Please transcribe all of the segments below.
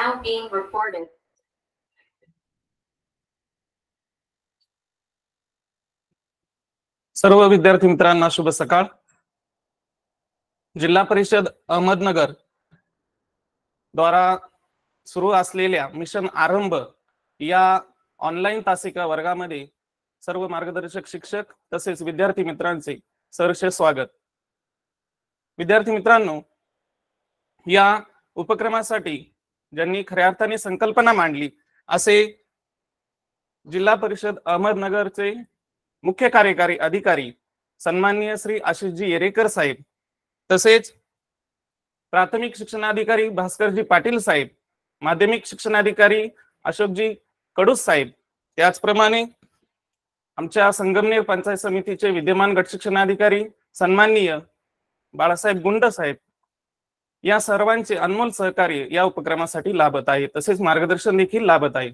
now being recorded. सर्व विद्यार्थी मित्रांना शुभ सकाळ जिल्हा परिषद अहमदनगर द्वारा सुरू असलेल्या मिशन आरंभ या ऑनलाईन तासिका वर्गामध्ये सर्व मार्गदर्शक शिक्षक तसेच विद्यार्थी मित्रांचे सहर्ष स्वागत विद्यार्थी मित्रांनो या उपक्रमासाठी ज्यांनी खऱ्या अर्थाने संकल्पना मांडली असे जिल्हा परिषद अहमदनगरचे मुख्य कार्यकारी अधिकारी सन्माननीय श्री आशिषजी येरेकर साहेब तसेच प्राथमिक शिक्षणाधिकारी भास्करजी पाटील साहेब माध्यमिक शिक्षणाधिकारी अशोकजी कडूस साहेब त्याचप्रमाणे आमच्या संगमनेर पंचायत समितीचे विद्यमान गट शिक्षणाधिकारी सन्माननीय बाळासाहेब गुंड साहेब या सर्वांचे अनमोल सहकार्य या उपक्रमासाठी लाभत आहे तसेच मार्गदर्शन देखील लाभत आहे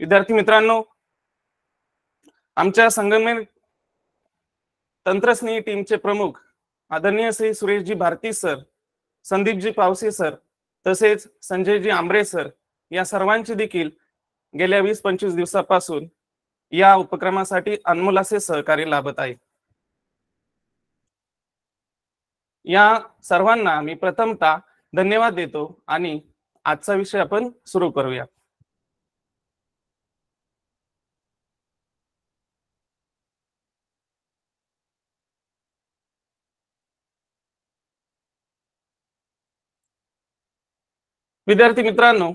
विद्यार्थी मित्रांनो आमच्या संगमेर तंत्रस्नेही टीमचे प्रमुख आदरणीय श्री सुरेशजी भारती सर संदीपजी पावसे सर तसेच संजयजी आंबरे सर या सर्वांचे देखील गेल्या वीस पंचवीस दिवसापासून या उपक्रमासाठी अनमोल असे सहकार्य लाभत आहे या सर्वांना मी प्रथमता धन्यवाद देतो आणि आजचा विषय आपण सुरू करूया विद्यार्थी मित्रांनो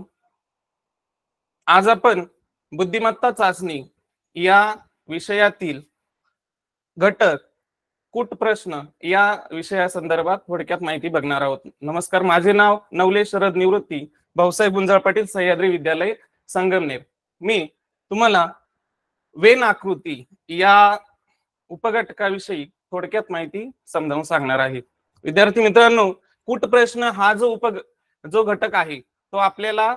आज आपण बुद्धिमत्ता चाचणी या विषयातील घटक कुट प्रश्न या विषया संदर्भात थोडक्यात माहिती बघणार आहोत नमस्कार माझे नाव नवले शरद निवृत्ती भाऊसाहेब गुंजाळ पाटील सह्याद्री विद्यालय संगमनेर मी तुम्हाला वेन आकृती या उपघटकाविषयी थोडक्यात माहिती समजावून सांगणार आहे विद्यार्थी मित्रांनो कुट प्रश्न हा जो उप जो घटक आहे तो आपल्याला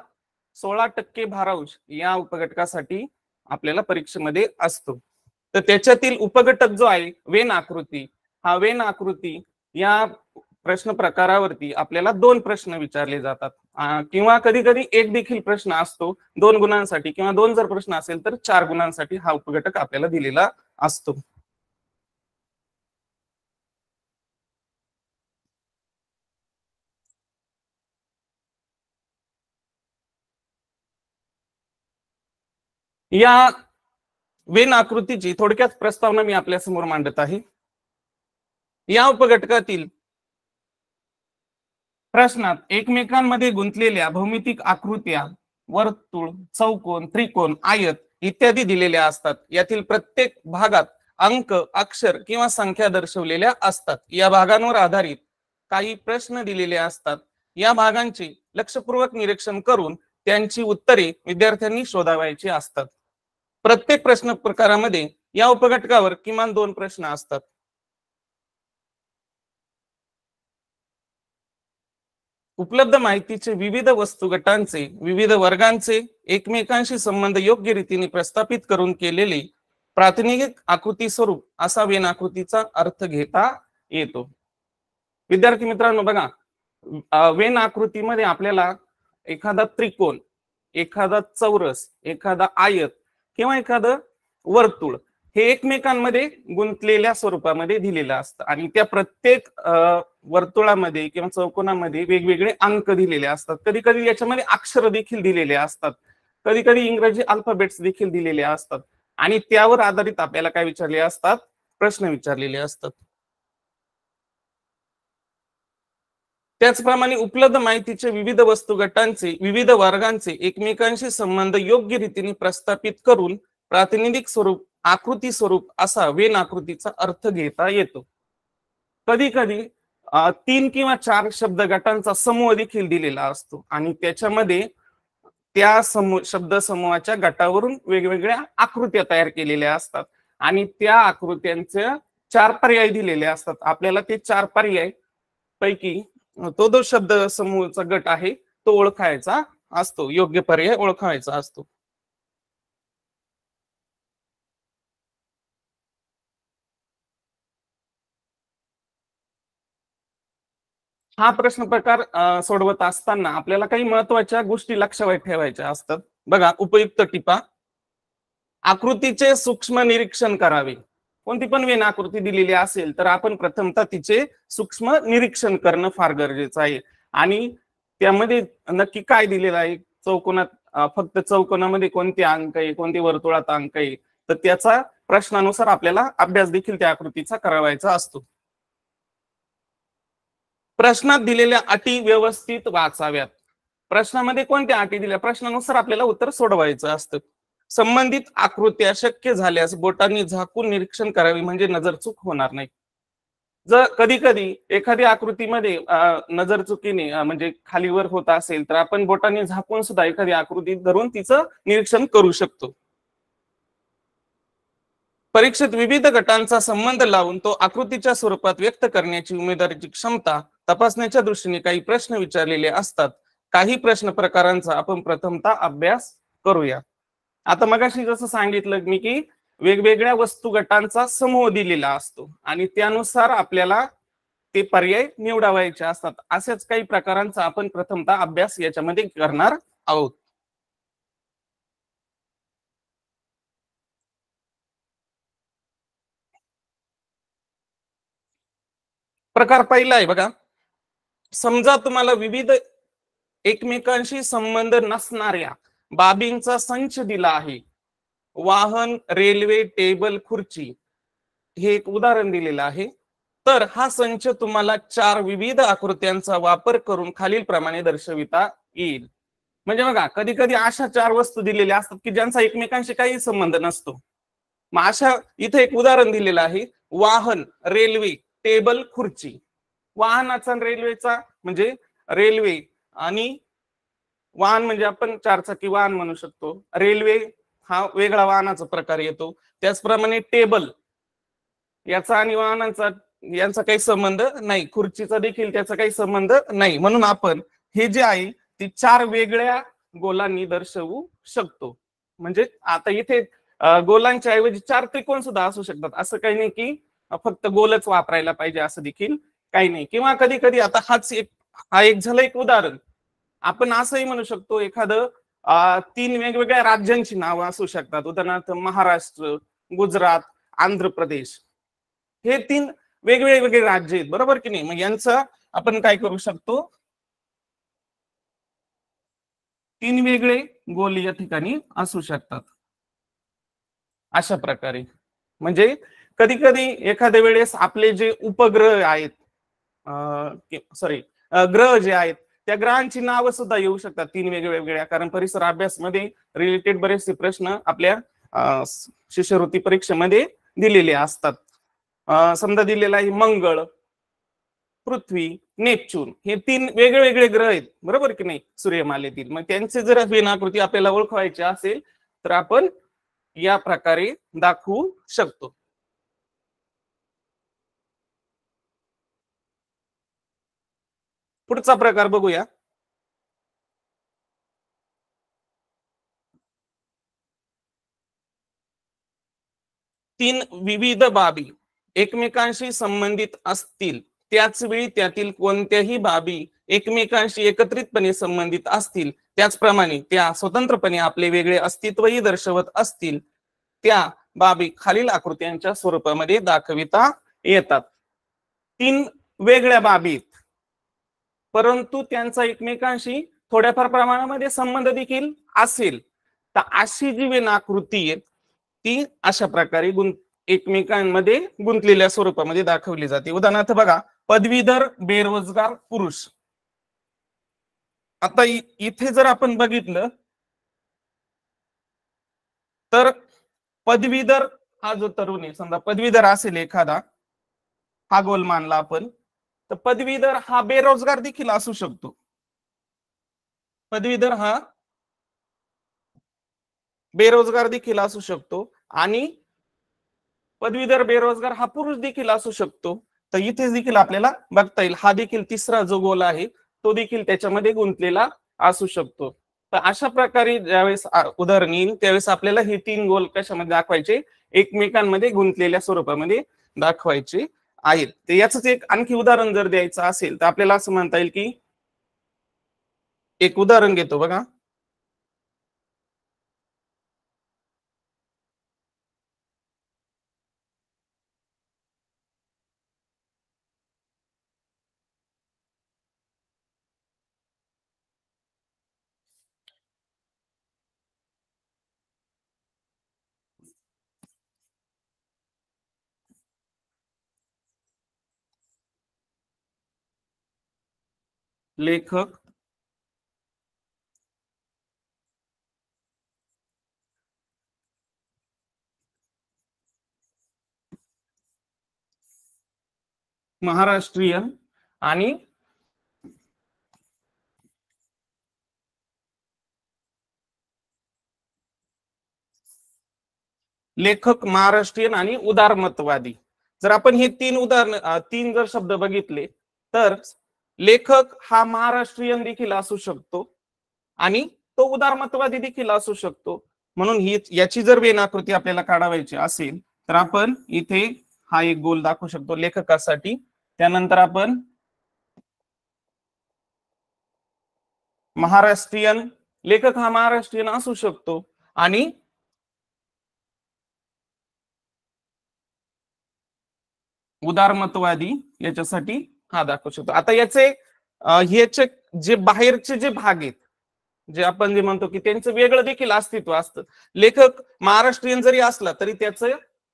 सोळा टक्के भारांश या उपघटकासाठी आपल्याला परीक्षेमध्ये असतो तर त्याच्यातील उपघटक जो आहे वेन आकृती हा वेन आकृती या प्रश्न प्रकारावरती आपल्याला दोन प्रश्न विचारले जातात किंवा कधी कधी एक देखील प्रश्न असतो दोन गुणांसाठी किंवा दोन जर प्रश्न असेल तर चार गुणांसाठी हा उपघटक आपल्याला दिलेला असतो या वेन आकृतीची थोडक्यात प्रस्तावना मी आपल्यासमोर मांडत आहे या उपघटकातील प्रश्नात एकमेकांमध्ये गुंतलेल्या भौमितिक आकृत्या वर्तुळ चौकोन त्रिकोण आयत इत्यादी दिलेल्या असतात यातील प्रत्येक भागात अंक अक्षर किंवा संख्या दर्शवलेल्या असतात या भागांवर आधारित काही प्रश्न दिलेले असतात या भागांचे लक्षपूर्वक निरीक्षण करून त्यांची उत्तरे विद्यार्थ्यांनी शोधावायची असतात प्रत्येक प्रश्न प्रकारामध्ये या उपघटकावर किमान दोन प्रश्न असतात उपलब्ध माहितीचे विविध वस्तू गटांचे विविध वर्गांचे एकमेकांशी संबंध योग्य रीतीने प्रस्थापित करून केलेले प्रातिनिधिक आकृती स्वरूप असा वेन आकृतीचा अर्थ घेता येतो विद्यार्थी मित्रांनो बघा वेन आकृतीमध्ये आपल्याला एखादा त्रिकोण एखादा चौरस एखादा आयत किंवा एखादं वर्तुळ हे एकमेकांमध्ये गुंतलेल्या स्वरूपामध्ये दिलेलं असतं आणि त्या प्रत्येक वर्तुळामध्ये किंवा चौकोनामध्ये वेगवेगळे अंक दिलेले असतात कधी कधी याच्यामध्ये अक्षर देखील दिलेले असतात कधी कधी इंग्रजी अल्फाबेट्स देखील दिलेले असतात आणि त्यावर आधारित आपल्याला काय विचारले असतात प्रश्न विचारलेले असतात त्याचप्रमाणे उपलब्ध माहितीचे विविध गटांचे विविध वर्गांचे एकमेकांशी संबंध योग्य रीतीने प्रस्थापित करून प्रातिनिधिक स्वरूप आकृती स्वरूप असा वेन आकृतीचा अर्थ घेता येतो कधी कधी तीन किंवा चार शब्द गटांचा समूह देखील दिलेला असतो आणि त्याच्यामध्ये त्या समूह शब्द समूहाच्या गटावरून वेगवेगळ्या आकृत्या तयार केलेल्या असतात आणि त्या आकृत्यांचे चार पर्याय दिलेले असतात आपल्याला ते चार पर्याय पैकी तो जो शब्द समूहाचा गट आहे तो ओळखायचा असतो योग्य पर्याय ओळखायचा असतो हा प्रश्न प्रकार सोडवत असताना आपल्याला काही महत्वाच्या गोष्टी लक्षात ठेवायच्या असतात बघा उपयुक्त टिपा आकृतीचे सूक्ष्म निरीक्षण करावे कोणती पण वेन आकृती दिलेली असेल तर आपण प्रथमतः तिचे सूक्ष्म निरीक्षण करणं फार गरजेचं आहे आणि त्यामध्ये नक्की काय दिलेलं आहे चौकोनात फक्त चौकोनामध्ये कोणते अंक आहे कोणते वर्तुळात अंक आहे तर त्याचा प्रश्नानुसार आपल्याला अभ्यास देखील त्या आकृतीचा करावायचा असतो प्रश्नात दिलेल्या अटी व्यवस्थित वाचाव्यात प्रश्नामध्ये कोणत्या अटी दिल्या प्रश्नानुसार आपल्याला उत्तर सोडवायचं असतं संबंधित आकृत्या शक्य झाल्यास बोटांनी झाकून निरीक्षण करावे म्हणजे नजर चूक होणार नाही जर कधी कधी एखादी आकृतीमध्ये नजर चुकीने म्हणजे खालीवर होत असेल तर आपण बोटांनी झाकून सुद्धा एखादी आकृती धरून तिचं निरीक्षण करू शकतो परीक्षेत विविध गटांचा संबंध लावून तो आकृतीच्या स्वरूपात व्यक्त करण्याची उमेदवारीची क्षमता तपासण्याच्या दृष्टीने काही प्रश्न विचारलेले असतात काही प्रश्न प्रकारांचा आपण प्रथमता अभ्यास करूया आता मगाशी जसं सांगितलं मी की वेगवेगळ्या वस्तू गटांचा समूह दिलेला असतो आणि त्यानुसार आपल्याला ते पर्याय निवडावायचे असतात असेच काही प्रकारांचा आपण प्रथमतः अभ्यास याच्यामध्ये करणार आहोत प्रकार पहिला आहे बघा समजा तुम्हाला विविध एकमेकांशी संबंध नसणाऱ्या बाबींचा संच दिला आहे वाहन रेल्वे टेबल खुर्ची हे एक उदाहरण दिलेलं आहे तर हा संच तुम्हाला चार विविध आकृत्यांचा वापर करून खालील प्रमाणे दर्शविता येईल म्हणजे बघा कधी कधी अशा चार वस्तू दिलेल्या असतात की ज्यांचा एकमेकांशी काही संबंध नसतो मग अशा इथे एक उदाहरण दिलेलं आहे वाहन रेल्वे टेबल खुर्ची वाहनाचा रेल्वेचा म्हणजे रेल्वे आणि वाहन म्हणजे आपण चारचाकी वाहन म्हणू शकतो रेल्वे हा वेगळा वाहनाचा प्रकार येतो त्याचप्रमाणे टेबल याचा आणि वाहनांचा यांचा काही संबंध नाही खुर्चीचा देखील त्याचा काही संबंध नाही म्हणून आपण हे जे आहे ती चार वेगळ्या गोलांनी दर्शवू शकतो म्हणजे आता इथे गोलांच्या ऐवजी चार त्रिकोण सुद्धा असू शकतात असं काही नाही की फक्त गोलच वापरायला पाहिजे असं देखील काही नाही किंवा कधी कधी आता हाच एक हा एक झालं एक उदाहरण आपण असंही म्हणू शकतो एखादं तीन वेगवेगळ्या राज्यांची नावं असू शकतात उदाहरणार्थ महाराष्ट्र गुजरात आंध्र प्रदेश हे तीन वेगवेगळे राज्य आहेत बरोबर की नाही मग यांचं आपण काय करू शकतो तीन वेगळे गोल या ठिकाणी असू शकतात अशा प्रकारे म्हणजे कधी कधी एखाद्या वेळेस आपले जे उपग्रह आहेत सॉरी ग्रह जे आहेत त्या ग्रहांची नावं सुद्धा येऊ शकतात तीन वेगवेगळ्या कारण परिसर अभ्यासमध्ये रिलेटेड बरेचसे प्रश्न आपल्या शिष्यवृत्ती परीक्षेमध्ये दिलेले असतात समजा दिलेला आहे मंगळ पृथ्वी नेपच्यून हे तीन वेगळे ग्रह आहेत बरोबर की नाही सूर्यमालेतील मग त्यांचे जर विनाकृती आपल्याला ओळखवायची असेल तर आपण या प्रकारे दाखवू शकतो पुढचा प्रकार बघूया तीन विविध बाबी एकमेकांशी संबंधित असतील त्याच वेळी त्यातील कोणत्याही बाबी एकमेकांशी एकत्रितपणे संबंधित असतील त्याचप्रमाणे त्या स्वतंत्रपणे आपले वेगळे अस्तित्वही दर्शवत असतील त्या बाबी खालील आकृत्यांच्या स्वरूपामध्ये दाखविता येतात तीन वेगळ्या बाबी परंतु त्यांचा एकमेकांशी थोड्याफार प्रमाणामध्ये संबंध देखील असेल तर अशी जी वेनाकृती आहे ती अशा प्रकारे गुंत एकमेकांमध्ये गुंतलेल्या स्वरूपामध्ये दाखवली जाते उदाहरणार्थ बघा पदवीधर बेरोजगार पुरुष आता इथे जर आपण बघितलं तर पदवीधर हा जो तरुण आहे समजा पदवीधर असेल एखादा हा गोल मानला आपण तर पदवीधर हा बेरोजगार देखील असू शकतो पदवीधर हा बेरोजगार देखील असू शकतो आणि पदवीधर बेरोजगार हा पुरुष देखील असू शकतो तर इथे देखील आपल्याला बघता येईल हा देखील तिसरा जो गोल आहे तो देखील त्याच्यामध्ये गुंतलेला असू शकतो तर अशा प्रकारे ज्यावेळेस उदाहरण येईल त्यावेळेस आपल्याला हे तीन गोल कशामध्ये दाखवायचे एकमेकांमध्ये गुंतलेल्या स्वरूपामध्ये दाखवायचे आहेत तर याच एक आणखी उदाहरण जर द्यायचं असेल तर आपल्याला असं म्हणता येईल की एक उदाहरण घेतो बघा लेखक महाराष्ट्रीयन आणि लेखक महाराष्ट्रीयन आणि उदारमतवादी जर आपण हे तीन उदाहरण तीन जर शब्द बघितले तर लेखक हा महाराष्ट्रीयन देखील असू शकतो आणि तो उदारमतवादी देखील असू शकतो म्हणून ही याची जर वेनाकृती आपल्याला काढावायची असेल तर आपण इथे हा एक गोल दाखवू शकतो लेखकासाठी त्यानंतर आपण महाराष्ट्रीयन लेखक हा महाराष्ट्रीयन असू शकतो आणि उदारमतवादी याच्यासाठी हा दाखवू शकतो आता याचे ह्याचे जे बाहेरचे जे भाग आहेत जे आपण जे म्हणतो की त्यांचं वेगळं देखील अस्तित्व असतं लेखक महाराष्ट्रीयन जरी असला तरी त्याचं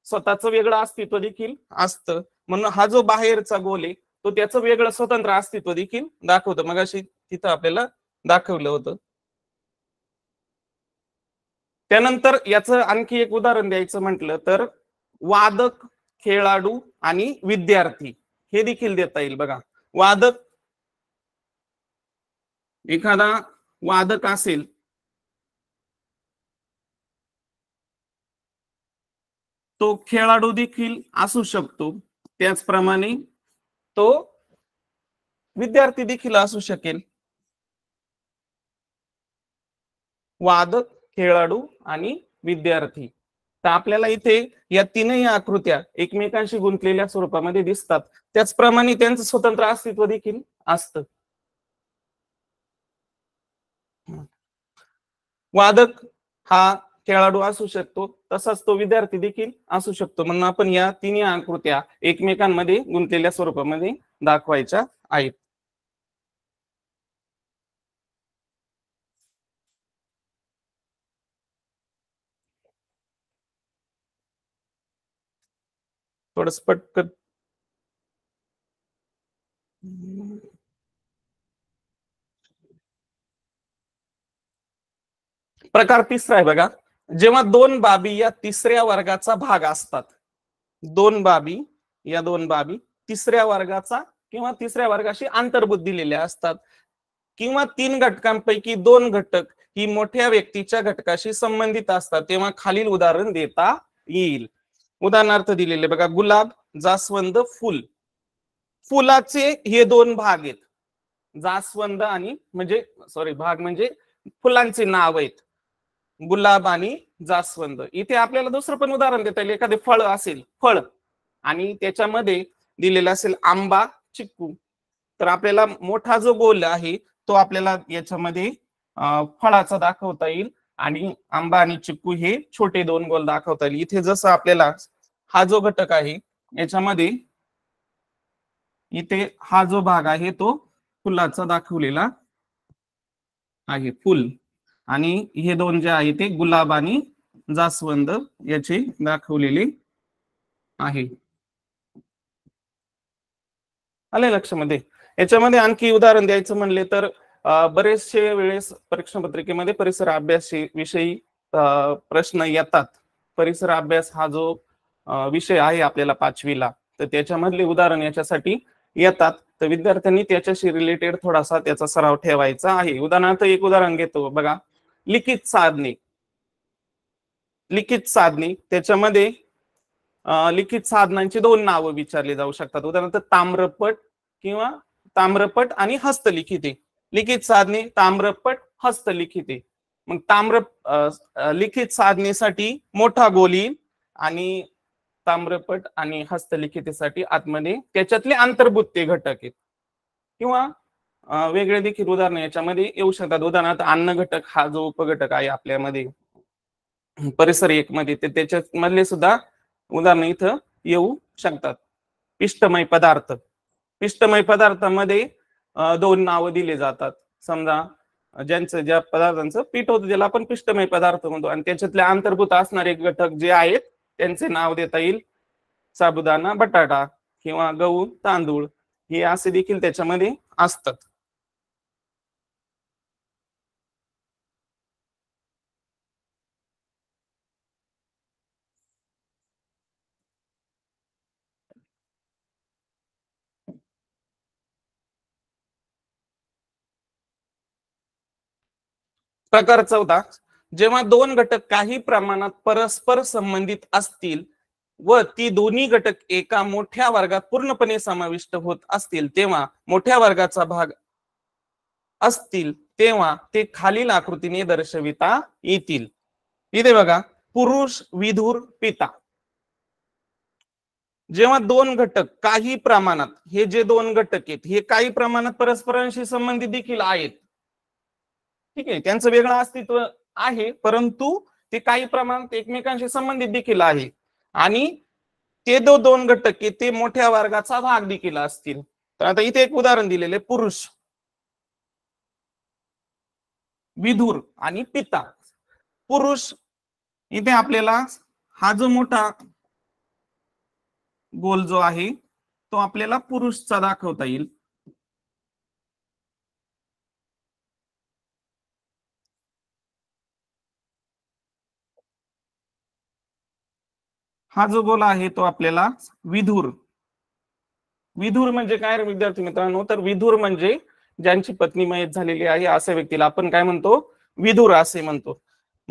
स्वतःचं वेगळं अस्तित्व देखील असतं म्हणून हा जो बाहेरचा गोल आहे तो त्याचं वेगळं स्वतंत्र अस्तित्व देखील दाखवतं मग अशी तिथं आपल्याला दाखवलं होतं त्यानंतर याचं आणखी एक उदाहरण द्यायचं म्हटलं तर वादक खेळाडू आणि विद्यार्थी हे देखील देता येईल बघा वादक एखादा वादक असेल तो खेळाडू देखील असू शकतो त्याचप्रमाणे तो विद्यार्थी देखील असू शकेल वादक खेळाडू आणि विद्यार्थी तर आपल्याला इथे या तीनही आकृत्या एकमेकांशी गुंतलेल्या स्वरूपामध्ये दिसतात त्याचप्रमाणे त्यांचं स्वतंत्र अस्तित्व देखील असत वादक हा खेळाडू असू शकतो तसाच तो विद्यार्थी देखील असू शकतो म्हणून आपण या तिन्ही आकृत्या एकमेकांमध्ये गुंतलेल्या स्वरूपामध्ये दाखवायच्या आहेत थोडस पटकन प्रकार तिसरा आहे बघा जेव्हा दोन बाबी या तिसऱ्या वर्गाचा भाग असतात दोन बाबी या दोन बाबी तिसऱ्या वर्गाचा किंवा तिसऱ्या वर्गाशी आंतरबुद्धी दिलेल्या असतात किंवा तीन घटकांपैकी दोन घटक ही मोठ्या व्यक्तीच्या घटकाशी संबंधित असतात तेव्हा खालील उदाहरण देता येईल उदाहरणार्थ दिलेले बघा गुलाब जास्वंद फुल फुलाचे हे दोन भाग आहेत जास्वंद आणि म्हणजे सॉरी भाग म्हणजे फुलांचे नाव आहेत गुलाब आणि जास्वंद इथे आपल्याला दुसरं पण उदाहरण देता येईल एखादे फळ असेल फळ आणि त्याच्यामध्ये दिलेलं असेल आंबा चिक्कू तर आपल्याला मोठा जो गोल आहे तो आपल्याला याच्यामध्ये फळाचा दाखवता येईल आणि आंबा आणि चिक्कू हे छोटे दोन गोल दाखवता येईल इथे जसं आपल्याला हा जो घटक आहे याच्यामध्ये इथे हा जो भाग आहे तो फुलाचा दाखवलेला आहे फुल आणि हे दोन जे आहे ते गुलाब आणि जास्वंद याचे दाखवलेले आहे आले लक्षामध्ये याच्यामध्ये आणखी उदाहरण द्यायचं म्हणले तर बरेचशे वेळेस परीक्षा पत्रिकेमध्ये परिसर अभ्यास विषयी प्रश्न येतात परिसर अभ्यास हा जो विषय आहे आपल्याला पाचवीला तर त्याच्यामधले उदाहरण याच्यासाठी येतात तर विद्यार्थ्यांनी त्याच्याशी रिलेटेड थोडासा त्याचा सराव ठेवायचा आहे उदाहरणार्थ एक उदाहरण घेतो बघा लिखित साधने लिखित साधने त्याच्यामध्ये लिखित साधनांची दोन नावं विचारली जाऊ शकतात उदाहरणार्थ ताम्रपट किंवा ताम्रपट आणि हस्तलिखिते लिखित साधने ताम्रपट हस्तलिखिते मग ताम्र लिखित साधनेसाठी मोठा गोल आणि ताम्रपट आणि हस्तलिखितेसाठी आतमध्ये त्याच्यातले अंतर्भूत घटक आहेत किंवा वेगळे देखील उदाहरण याच्यामध्ये येऊ शकतात उदाहरणार्थ अन्न घटक हा जो उपघटक आहे आपल्यामध्ये परिसर एक मध्ये ते त्याच्यामधले सुद्धा उदाहरण इथं येऊ शकतात पिष्टमय पदार्थ पिष्टमय पदार्थामध्ये दोन नावं दिले जातात समजा ज्यांचं ज्या पदार्थांचं पीठ होतं ज्याला आपण पिष्टमय पदार्थ म्हणतो आणि त्याच्यातले अंतर्भूत असणारे घटक जे आहेत त्यांचे नाव देता येईल साबुदाणा बटाटा किंवा गहू तांदूळ हे असे देखील त्याच्यामध्ये असतात प्रकार चौदा जेव्हा दोन घटक काही प्रमाणात परस्पर संबंधित असतील व ती दोन्ही घटक एका मोठ्या वर्गात पूर्णपणे समाविष्ट होत असतील तेव्हा मोठ्या वर्गाचा भाग असतील तेव्हा ते खालील आकृतीने दर्शविता येतील इथे बघा पुरुष विधूर पिता जेव्हा दोन घटक काही प्रमाणात हे जे दोन घटक आहेत हे काही प्रमाणात परस्परांशी संबंधित देखील आहेत ठीक आहे त्यांचं वेगळं अस्तित्व आहे परंतु ते काही प्रमाणात एकमेकांशी संबंधित देखील आहे आणि ते दो दोन घटक ते मोठ्या वर्गाचा भाग देखील असतील तर आता इथे एक उदाहरण दिलेले पुरुष विधूर आणि पिता पुरुष इथे आपल्याला हा जो मोठा गोल जो आहे तो आपल्याला पुरुषचा दाखवता येईल हा जो गोला आहे तो आपल्याला विधूर विधूर म्हणजे काय विद्यार्थी मित्रांनो तर विधूर म्हणजे ज्यांची पत्नी मयत झालेली आहे अशा व्यक्तीला आपण काय म्हणतो विधूर असे म्हणतो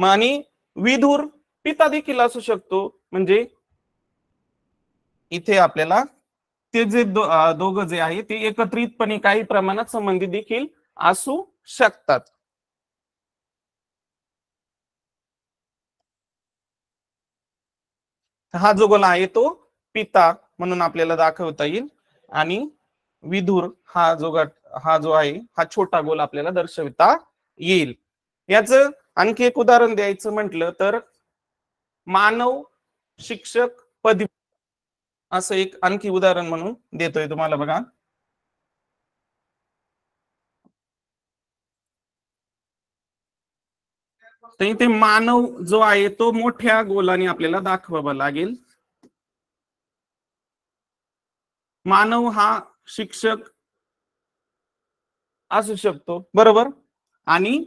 आणि विधूर पिता देखील असू शकतो म्हणजे इथे आपल्याला ते जे दोघं जे आहे ते एकत्रितपणे काही प्रमाणात संबंधित देखील असू शकतात हा जो गोला आहे तो पिता म्हणून आपल्याला दाखवता येईल आणि विधूर हा जो गट हा जो आहे हा छोटा गोल आपल्याला दर्शविता येईल याच आणखी एक उदाहरण द्यायचं म्हटलं तर मानव शिक्षक पदवी असं एक आणखी उदाहरण म्हणून देतोय तुम्हाला बघा तर इथे मानव जो आहे तो मोठ्या गोलाने आपल्याला दाखवावा लागेल मानव हा शिक्षक असू शकतो बरोबर आणि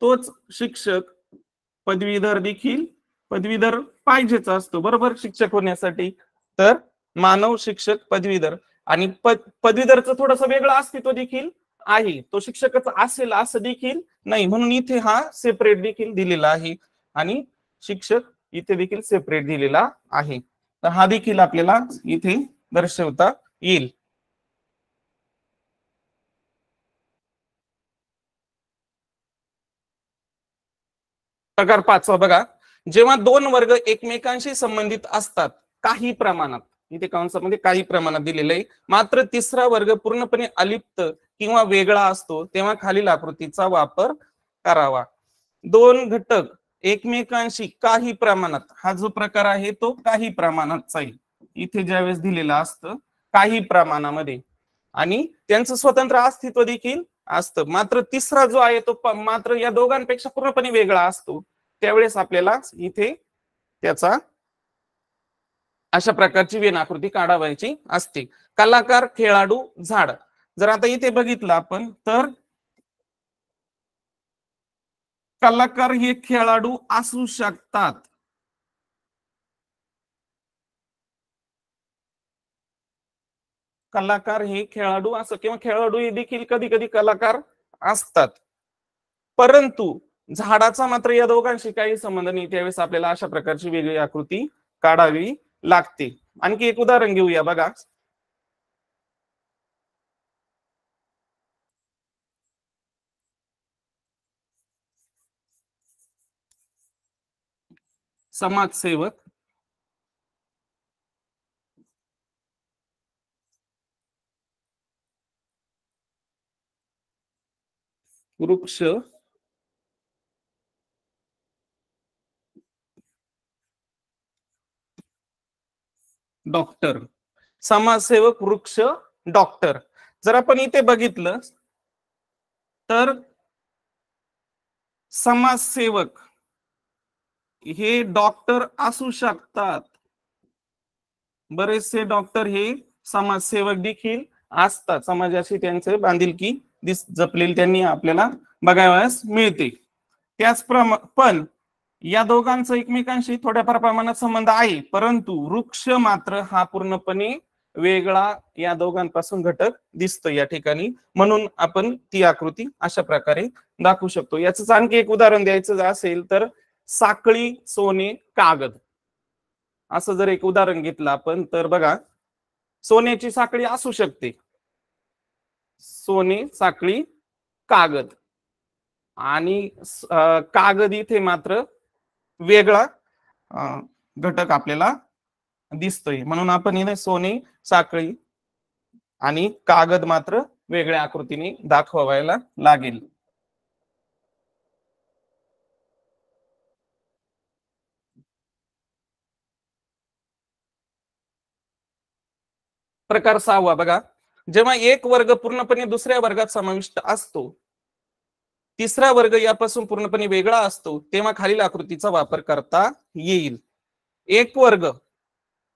तोच शिक्षक पदवीधर देखील पदवीधर पाहिजेच असतो बरोबर शिक्षक होण्यासाठी तर मानव शिक्षक पदवीधर आणि पद पदवीधरचं थोडस वेगळं अस्तित्व देखील आहे तो शिक्षकच असेल असं देखील नाही म्हणून इथे हा सेपरेट देखील दिलेला आहे आणि शिक्षक इथे देखील सेपरेट दिलेला आहे तर हा देखील आपल्याला इथे दर्शवता येईल प्रकार पाचवा बघा जेव्हा दोन वर्ग एकमेकांशी संबंधित असतात काही प्रमाणात इथे कंसामध्ये काही प्रमाणात दिलेलं आहे मात्र तिसरा वर्ग पूर्णपणे अलिप्त किंवा वेगळा असतो तेव्हा खालील आकृतीचा वापर करावा दोन घटक एकमेकांशी काही प्रमाणात हा जो प्रकार आहे तो काही प्रमाणात जाईल इथे ज्यावेळेस दिलेला असतं काही प्रमाणामध्ये आणि त्यांचं स्वतंत्र अस्तित्व देखील असतं मात्र तिसरा जो आहे तो मात्र या दोघांपेक्षा पूर्णपणे वेगळा असतो त्यावेळेस आपल्याला इथे त्याचा अशा प्रकारची वेनाकृती काढावायची असते कलाकार खेळाडू झाड जर आता इथे बघितलं आपण तर कलाकार हे खेळाडू असू शकतात कलाकार हे खेळाडू असं किंवा खेळाडू हे देखील कधी कधी कलाकार असतात परंतु झाडाचा मात्र या दोघांशी काही संबंध नाही त्यावेळेस आपल्याला अशा प्रकारची वेगळी आकृती काढावी लागते आणखी एक उदाहरण घेऊया बघा समाजसेवक वृक्ष डॉक्टर समाजसेवक वृक्ष डॉक्टर जर आपण इथे बघितलं तर समाजसेवक हे डॉक्टर असू शकतात बरेचसे डॉक्टर हे समाजसेवक देखील असतात समाजाशी त्यांचे बांधिलकी दिस जपलेली त्यांनी आपल्याला बघावयास मिळते त्याचप्रमाणे पण या दोघांचा एकमेकांशी थोड्याफार प्रमाणात संबंध आहे परंतु वृक्ष मात्र हा पूर्णपणे वेगळा या दोघांपासून घटक दिसतो या ठिकाणी म्हणून आपण ती आकृती अशा प्रकारे दाखवू शकतो याच आणखी एक उदाहरण द्यायचं असेल तर साखळी सोने कागद असं जर एक उदाहरण घेतलं आपण तर बघा सोन्याची साखळी असू शकते सोने साखळी कागद आणि कागद इथे मात्र वेगळा घटक आपल्याला दिसतोय म्हणून आपण इथे सोने साखळी आणि कागद मात्र वेगळ्या आकृतीने दाखवायला लागेल प्रकार सहावा बघा जेव्हा एक वर्ग पूर्णपणे दुसऱ्या वर्गात समाविष्ट असतो तिसरा वर्ग यापासून पूर्णपणे वेगळा असतो तेव्हा खालील आकृतीचा वापर करता येईल एक वर्ग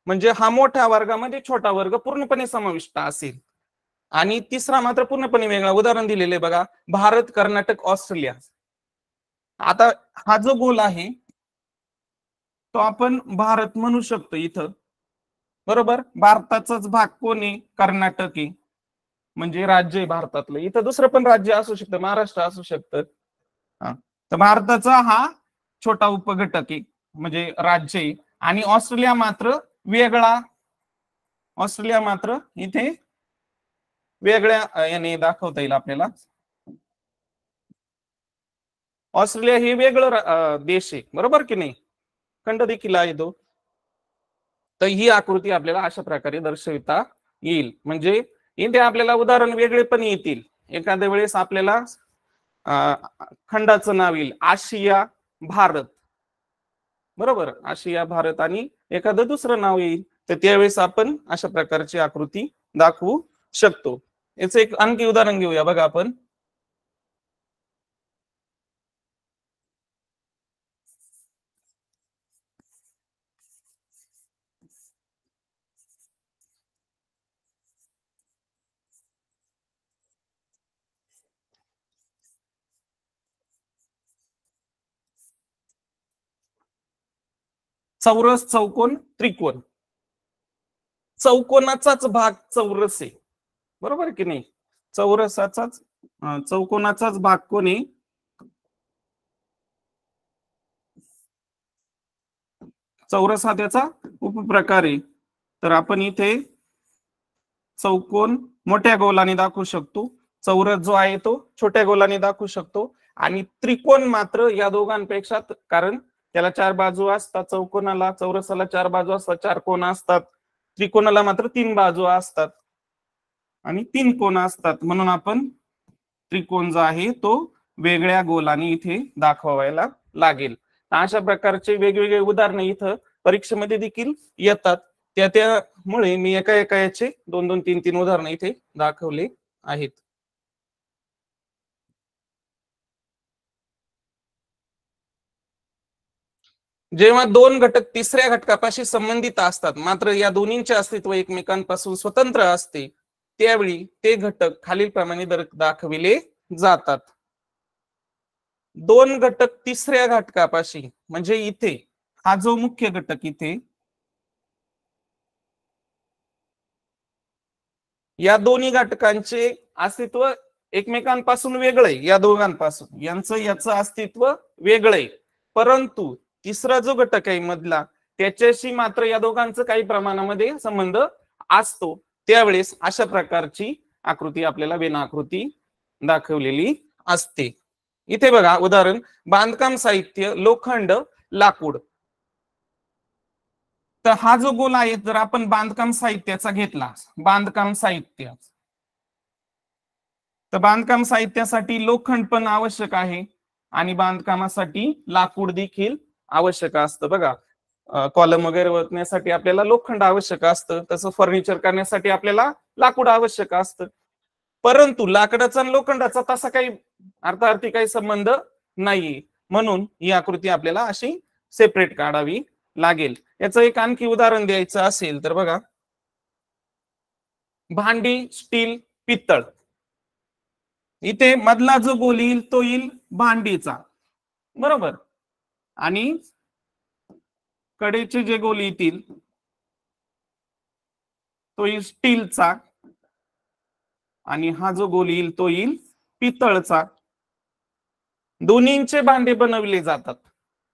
म्हणजे हा मोठ्या वर्गामध्ये छोटा वर्ग पूर्णपणे समाविष्ट असेल आणि तिसरा मात्र पूर्णपणे वेगळा उदाहरण दिलेले आहे बघा भारत कर्नाटक ऑस्ट्रेलिया आता हा जो गोल आहे तो आपण भारत म्हणू शकतो इथं बरोबर भारताचाच भाग कोण आहे कर्नाटक आहे म्हणजे राज्य आहे भारतातलं इथं दुसरं पण राज्य असू शकतं महाराष्ट्र असू शकतं तर भारताचा हा छोटा उपघटक आहे म्हणजे राज्य आहे आणि ऑस्ट्रेलिया मात्र वेगळा ऑस्ट्रेलिया मात्र इथे वेगळ्या याने दाखवता येईल आपल्याला ऑस्ट्रेलिया हे वेगळं देश आहे बरोबर की नाही खंड देखील आहे तो तर ही आकृती आपल्याला अशा प्रकारे दर्शविता येईल म्हणजे इथे आपल्याला उदाहरण वेगळे पण येतील एखाद्या वेळेस आपल्याला खंडाचं नाव येईल आशिया भारत बरोबर आशिया भारत आणि एखादं दुसरं नाव येईल तर त्यावेळेस आपण अशा प्रकारची आकृती दाखवू शकतो याचं एक आणखी उदाहरण घेऊया बघा आपण चौरस चौकोन त्रिकोण चौकोनाचाच भाग चौरस आहे बरोबर की नाही चौरसाचाच चौकोनाचाच भाग कोण आहे चौरस हा त्याचा उपप्रकार आहे तर आपण इथे चौकोन मोठ्या गोलाने दाखवू शकतो चौरस जो आहे तो छोट्या गोलाने दाखवू शकतो आणि त्रिकोण मात्र या दोघांपेक्षा कारण त्याला चार बाजू असतात चौकोनाला चौरसाला चार बाजू असतात चार कोण असतात त्रिकोणाला मात्र तीन बाजू असतात आणि तीन कोण असतात म्हणून आपण त्रिकोण जो आहे तो वेगळ्या गोलाने इथे दाखवायला लागेल अशा प्रकारचे वेगवेगळे उदाहरणं इथं परीक्षेमध्ये देखील येतात त्या त्यामुळे मी एका एका याचे दोन दोन तीन तीन उदाहरणं इथे दाखवले आहेत जेव्हा दोन घटक तिसऱ्या घटकापाशी संबंधित असतात मात्र या दोन्हींचे अस्तित्व एकमेकांपासून स्वतंत्र असते त्यावेळी ते घटक खालीलप्रमाणे दाखविले जातात दोन घटक तिसऱ्या घटकापाशी म्हणजे इथे हा जो मुख्य घटक इथे या दोन्ही घटकांचे अस्तित्व एकमेकांपासून वेगळे या दोघांपासून यांचं याचं अस्तित्व वेगळे परंतु तिसरा जो घटक आहे मधला त्याच्याशी मात्र या दोघांचं काही प्रमाणामध्ये संबंध असतो त्यावेळेस अशा प्रकारची आकृती आपल्याला वेना दाखवलेली असते इथे बघा उदाहरण बांधकाम साहित्य लोखंड लाकूड तर हा जो गोल आहे जर आपण बांधकाम साहित्याचा घेतला बांधकाम साहित्य तर बांधकाम साहित्यासाठी लोखंड पण आवश्यक आहे आणि बांधकामासाठी लाकूड देखील आवश्यक असतं बघा कॉलम वगैरे वरण्यासाठी आपल्याला लोखंड आवश्यक असतं तसं फर्निचर करण्यासाठी आपल्याला लाकूड आवश्यक असतं परंतु लाकडाचा आणि लोखंडाचा तसा काही अर्थार्थी काही संबंध नाही म्हणून ही आकृती आपल्याला अशी सेपरेट काढावी लागेल याचं एक आणखी उदाहरण द्यायचं असेल तर बघा भांडी स्टील पित्तळ इथे मधला जो गोल येईल तो येईल भांडीचा बरोबर आणि कडेचे जे गोल येतील तो येईल स्टीलचा आणि हा जो गोल येईल तो येईल पितळचा दोन्हींचे भांडे बनवले जातात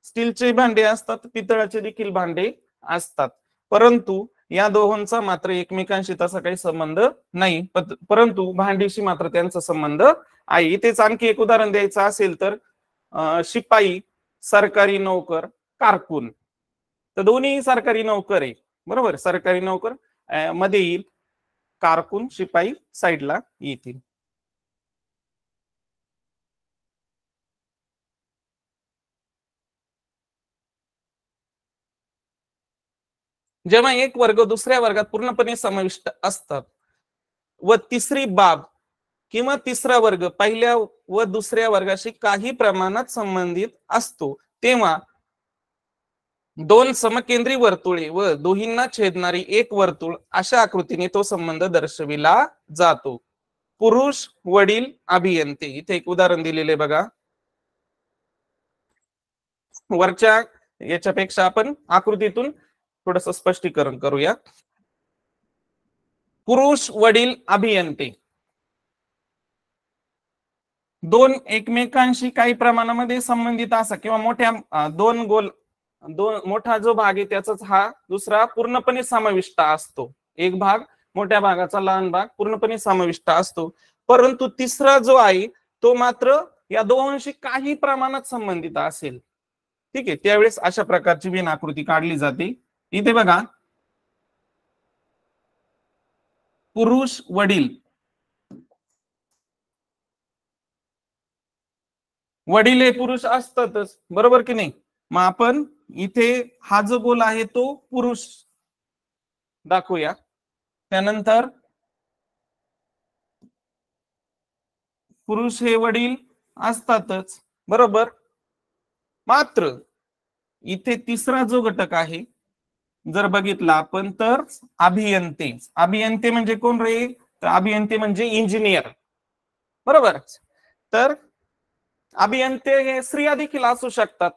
स्टीलचे भांडे असतात पितळाचे देखील भांडे असतात परंतु या दोहोंचा मात्र एकमेकांशी तसा काही संबंध नाही परंतु भांडीशी मात्र त्यांचा संबंध आहे इथेच आणखी एक उदाहरण द्यायचं असेल तर शिपाई सरकारी नोकर कारकून तर दोन्ही सरकारी नोकर आहे बरोबर सरकारी नोकर मध्ये येईल कारकून शिपाई साईडला येतील जेव्हा एक वर्ग दुसऱ्या वर्गात पूर्णपणे समाविष्ट असतात व तिसरी बाब किंवा तिसरा वर्ग पहिल्या व दुसऱ्या वर्गाशी काही प्रमाणात संबंधित असतो तेव्हा दोन समकेंद्री वर्तुळे व दोहींना छेदणारी एक वर्तुळ अशा आकृतीने तो संबंध दर्शविला जातो पुरुष वडील अभियंते इथे एक उदाहरण दिलेले बघा वरच्या याच्यापेक्षा आपण आकृतीतून थोडस स्पष्टीकरण करूया पुरुष वडील अभियंते दोन एकमेकांशी काही प्रमाणामध्ये संबंधित असा किंवा मोठ्या दोन गोल दोन मोठा जो भाग आहे त्याचाच हा दुसरा पूर्णपणे समाविष्ट असतो एक भाग मोठ्या भागाचा लहान भाग पूर्णपणे समाविष्ट असतो परंतु तिसरा जो आहे तो मात्र या दोनशी काही प्रमाणात संबंधित असेल ठीक आहे त्यावेळेस अशा प्रकारची विनाकृती आकृती काढली जाते इथे बघा पुरुष वडील वडील हे पुरुष असतातच बरोबर की नाही मग आपण इथे हा जो बोल आहे तो पुरुष दाखवूया त्यानंतर पुरुष हे वडील असतातच बरोबर मात्र इथे तिसरा जो घटक आहे जर बघितला आपण तर अभियंते अभियंते म्हणजे कोण रे तर अभियंते म्हणजे इंजिनियर बरोबर तर अभियंते हे स्त्रिया देखील असू शकतात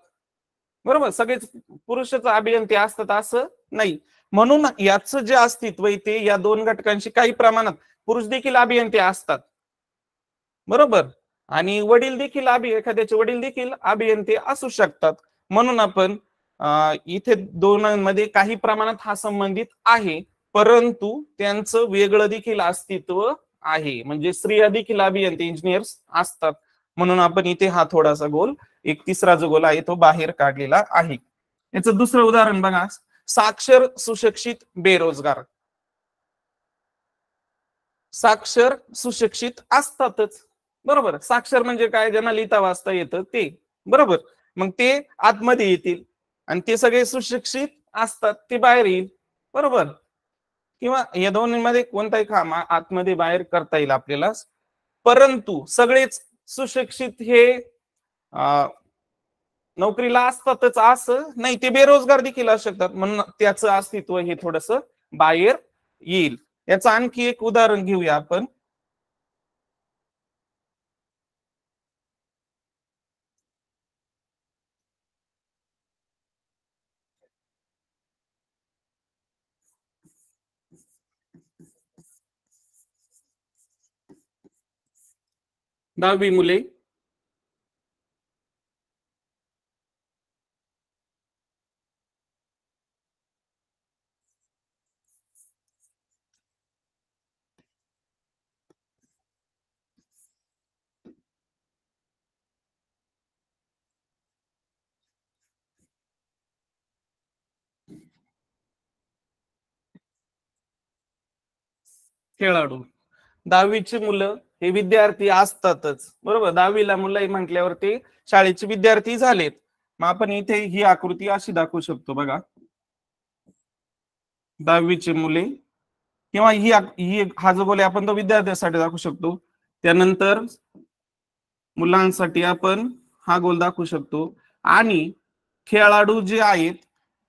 बरोबर सगळेच पुरुषच अभियंते असतात असं नाही म्हणून याच जे अस्तित्व ते या दोन घटकांशी काही प्रमाणात पुरुष देखील अभियंते असतात बरोबर आणि वडील देखील अभि एखाद्याचे वडील देखील अभियंते असू शकतात म्हणून आपण इथे दोनांमध्ये काही प्रमाणात हा संबंधित आहे परंतु त्यांचं वेगळं देखील अस्तित्व आहे म्हणजे स्त्रिया देखील अभियंते इंजिनियर्स असतात म्हणून आपण इथे हा थोडासा गोल एक तिसरा जो गोल आहे तो बाहेर काढलेला आहे याचं दुसरं उदाहरण बघा साक्षर सुशिक्षित बेरोजगार साक्षर सुशिक्षित असतातच बरोबर साक्षर म्हणजे काय ज्यांना लिहिता वाचता येतं ते बरोबर मग ते आतमध्ये येतील आणि ते सगळे सुशिक्षित असतात ते बाहेर येईल बरोबर किंवा या दोन्हीमध्ये कोणताही काम आतमध्ये बाहेर करता येईल आपल्याला परंतु सगळेच सुशिक्षित हे नोकरीला असतातच असं नाही ते बेरोजगार देखील असू शकतात म्हणून त्याचं अस्तित्व हे थोडस बाहेर येईल याचं आणखी एक उदाहरण घेऊया आपण Darby Muley. खेळाडू दहावीची मुलं हे विद्यार्थी असतातच बरोबर दहावीला मुलं म्हटल्यावर ते शाळेचे विद्यार्थी झालेत मग आपण इथे ही आकृती अशी दाखवू शकतो बघा दहावीचे मुले किंवा ही ही हा जो बोले आपण तो विद्यार्थ्यासाठी दाखवू शकतो त्यानंतर मुलांसाठी आपण हा गोल दाखवू शकतो आणि खेळाडू जे आहेत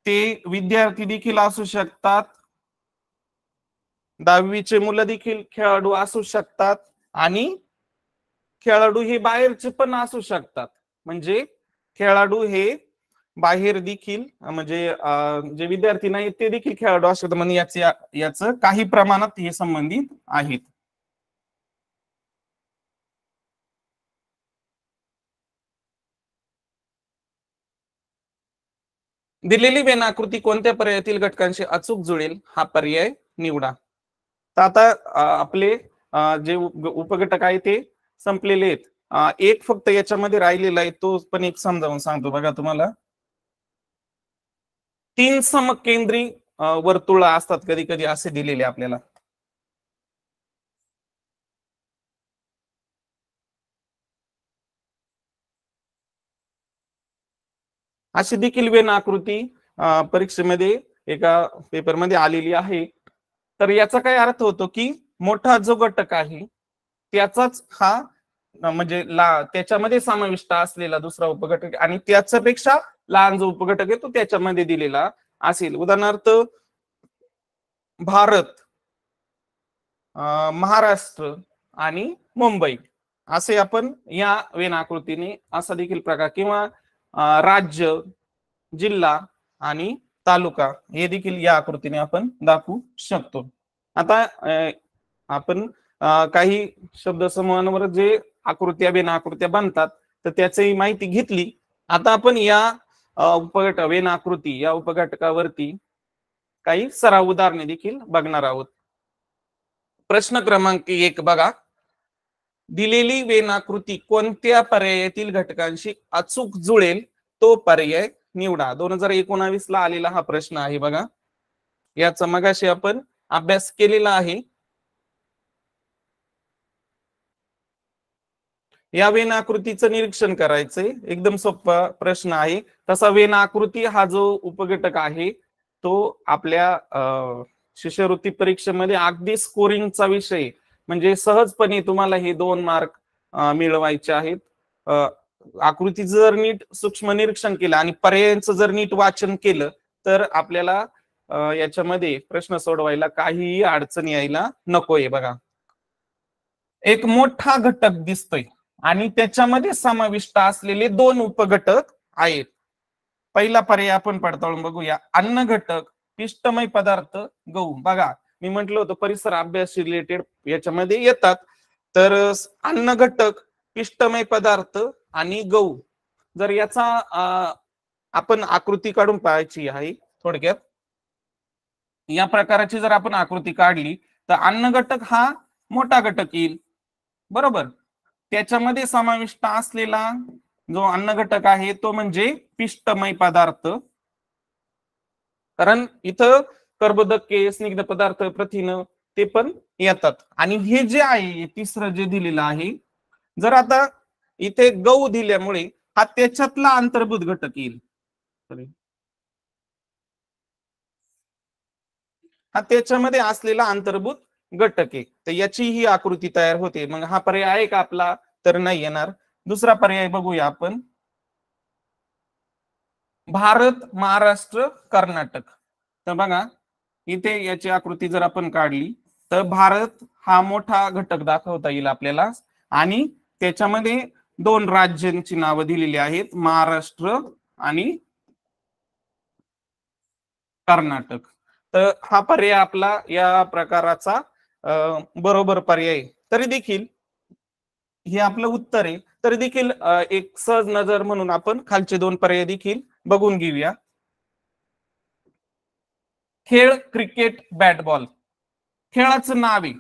ते विद्यार्थी देखील असू शकतात दहावीचे मुलं देखील खेळाडू असू शकतात आणि खेळाडू हे बाहेरचे पण असू शकतात म्हणजे खेळाडू हे बाहेर देखील म्हणजे जे विद्यार्थी नाही ते देखील खेळाडू असतात म्हणजे याच याच काही प्रमाणात हे संबंधित आहेत दिलेली वेनाकृती कोणत्या पर्यायातील घटकांशी अचूक जुळेल हा पर्याय निवडा तर आता आपले जे उपघटक आहे ते संपलेले आहेत एक फक्त याच्यामध्ये राहिलेला आहे तो पण एक समजावून सांगतो बघा तुम्हाला तीन समकेंद्री वर्तुळ असतात कधी कधी असे दिलेले आपल्याला अशी देखील वेन आकृती परीक्षेमध्ये एका पेपरमध्ये आलेली आहे तर याचा काय अर्थ होतो की मोठा जो घटक आहे त्याचाच हा म्हणजे ला त्याच्यामध्ये समाविष्ट असलेला दुसरा उपघटक आणि त्याच्यापेक्षा लहान जो उपघटक आहे तो त्याच्यामध्ये दिलेला असेल उदाहरणार्थ भारत महाराष्ट्र आणि मुंबई असे आपण या वेनाकृतीने असा देखील प्रकार किंवा राज्य जिल्हा आणि तालुका हे देखील या आकृतीने आपण दाखवू शकतो आता आपण काही शब्द समूहांवर जे आकृत्या बेनाकृत्या बांधतात तर त्याची माहिती घेतली आता आपण या उपघट वेन आकृती या उपघटकावरती काही सराव उदाहरणे देखील बघणार आहोत प्रश्न क्रमांक एक बघा दिलेली वेनाकृती कोणत्या पर्यायातील घटकांशी अचूक जुळेल तो पर्याय निवडा दोन हजार एकोणावीस ला आलेला हा प्रश्न आहे बघा याचा मगाशी आपण अभ्यास केलेला आहे या वेन आकृतीचं निरीक्षण करायचंय एकदम सोपा प्रश्न आहे तसा वेन आकृती हा जो उपघटक आहे तो आपल्या शिष्यवृत्ती परीक्षेमध्ये अगदी स्कोरिंगचा विषय म्हणजे सहजपणे तुम्हाला हे दोन मार्क मिळवायचे आहेत आकृती जर नीट सूक्ष्म निरीक्षण केलं आणि पर्यायांचं जर नीट वाचन केलं तर आपल्याला याच्यामध्ये प्रश्न सोडवायला काहीही अडचण यायला नकोय बघा एक मोठा घटक दिसतोय आणि त्याच्यामध्ये समाविष्ट असलेले दोन उपघटक आहेत पहिला पर्याय आपण पडताळून बघूया अन्न घटक पिष्टमय पदार्थ गहू बघा मी म्हंटल होतं परिसर अभ्यास रिलेटेड याच्यामध्ये येतात तर अन्न घटक पिष्टमय पदार्थ आणि गहू जर याचा आपण आकृती काढून पाहायची आहे थोडक्यात या प्रकाराची जर आपण आकृती काढली तर अन्न घटक हा मोठा घटक येईल बरोबर त्याच्यामध्ये समाविष्ट असलेला जो अन्न घटक आहे तो म्हणजे पिष्टमय पदार्थ कारण इथं कर्बोदके स्निग्ध पदार्थ प्रथिन ते पण येतात आणि हे जे आहे तिसरं जे दिलेलं आहे जर आता इथे गहू दिल्यामुळे हा त्याच्यातला अंतर्भूत घटक येईल हा त्याच्यामध्ये असलेला अंतर्भूत घटक आहे तर याची ही आकृती तयार होते मग हा पर्याय आहे का आपला तर नाही येणार दुसरा पर्याय बघूया आपण भारत महाराष्ट्र कर्नाटक तर बघा इथे याची आकृती जर आपण काढली तर भारत हा मोठा घटक दाखवता येईल आपल्याला आणि त्याच्यामध्ये दोन राज्यांची नावं दिलेली आहेत महाराष्ट्र आणि कर्नाटक तर हा पर्याय आपला या प्रकाराचा बरोबर पर्याय तरी देखील हे आपलं उत्तर आहे तर देखील एक सहज नजर म्हणून आपण खालचे दोन पर्याय देखील बघून घेऊया खेळ क्रिकेट बॅट बॉल खेळाचं नाव आहे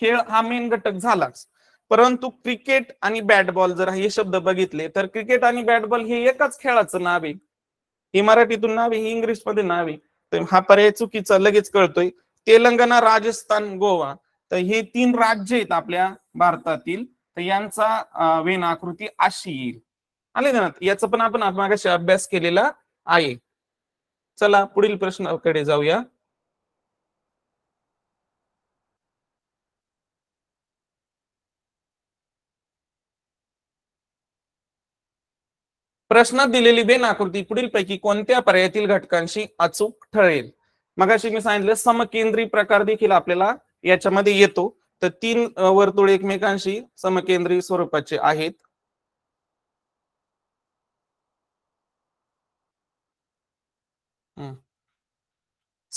खेळ हा मेन घटक झालाच परंतु क्रिकेट आणि बॅट बॉल जर हे शब्द बघितले तर क्रिकेट आणि बॅट बॉल हे एकाच खेळाचं नाव आहे हे मराठीतून नाव आहे हे इंग्लिश नाव आहे हा पर्याय चुकीचा लगेच कळतोय तेलंगणा राजस्थान गोवा तर हे तीन राज्य आहेत आपल्या भारतातील तर यांचा वेन आकृती अशी येईल आले ना याचा पण आपण मागाशी अभ्यास केलेला आहे चला पुढील प्रश्नाकडे जाऊया प्रश्नात दिलेली वेन आकृती पुढील पैकी कोणत्या पर्यायातील घटकांशी अचूक ठरेल मगाशी मी सांगितलं समकेंद्री प्रकार देखील आपल्याला याच्यामध्ये येतो तर तीन वर्तुळ एकमेकांशी समकेंद्रीय स्वरूपाचे आहेत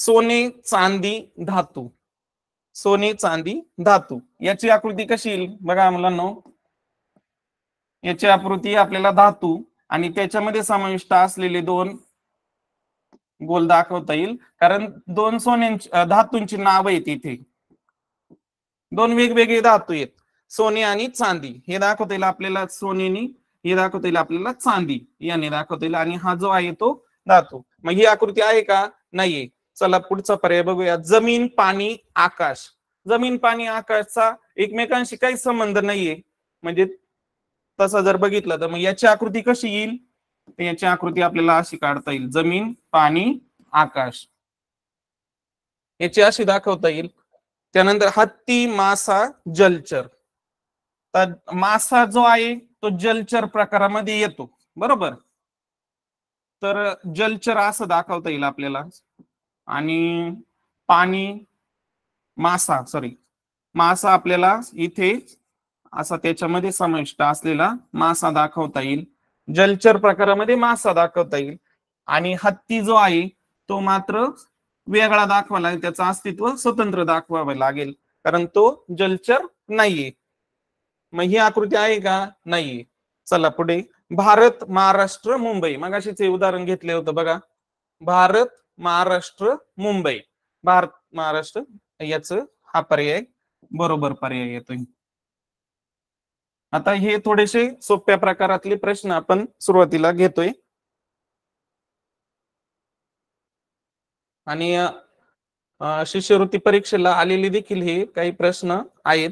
सोने चांदी धातू सोने चांदी धातू याची आकृती कशी येईल बघा मुलांनो याची आकृती आपल्याला धातू आणि त्याच्यामध्ये समाविष्ट असलेले दोन गोल दाखवता येईल कारण दोन सोन्यांची धातूंची नाव आहेत इथे दोन वेगवेगळे धातू आहेत सोने आणि चांदी हे दाखवता येईल आपल्याला सोनेनी हे दाखवता येईल आपल्याला चांदी याने दाखवता येईल आणि हा जो आहे तो धातू मग ही आकृती आहे का नाहीये चला पुढचा पर्याय बघूया जमीन पाणी आकाश जमीन पाणी आकाशचा एकमेकांशी काही संबंध नाहीये म्हणजे तसा जर बघितलं तर मग याची आकृती कशी येईल याची आकृती आपल्याला अशी काढता येईल जमीन पाणी आकाश याची अशी दाखवता येईल त्यानंतर हत्ती मासा जलचर तर मासा जो आहे तो जलचर प्रकारामध्ये येतो बरोबर तर जलचर असं दाखवता येईल आपल्याला आणि पाणी मासा सॉरी मासा आपल्याला इथे असा त्याच्यामध्ये समाविष्ट असलेला मासा दाखवता येईल जलचर प्रकारामध्ये मासा दाखवता येईल आणि हत्ती जो आहे तो मात्र वेगळा दाखवा लागेल त्याचं अस्तित्व स्वतंत्र दाखवावं लागेल कारण तो जलचर नाहीये मग ही आकृती आहे का नाहीये चला पुढे भारत महाराष्ट्र मुंबई मग हे उदाहरण घेतले होतं बघा भारत महाराष्ट्र मुंबई भारत महाराष्ट्र याच हा पर्याय बरोबर पर्याय येतोय आता हे थोडेसे सोप्या प्रकारातले प्रश्न आपण सुरुवातीला घेतोय आणि शिष्यवृत्ती परीक्षेला आलेली देखील हे काही प्रश्न आहेत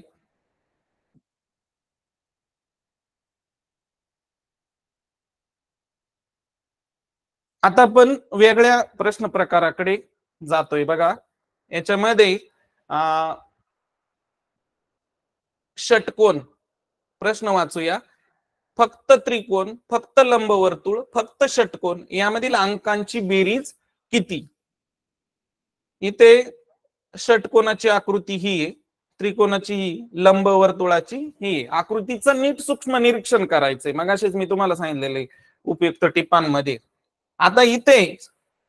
आता आपण वेगळ्या प्रश्न प्रकाराकडे जातोय बघा याच्यामध्ये षटकोन प्रश्न वाचूया फक्त त्रिकोण फक्त लंबवर्तुळ फक्त षटकोन यामधील अंकांची बेरीज किती इथे षटकोनाची आकृती ही त्रिकोणाची ही वर्तुळाची ही आकृतीचं नीट सूक्ष्म निरीक्षण करायचंय मग असेच मी तुम्हाला सांगितलेले उपयुक्त टिपांमध्ये आता इथे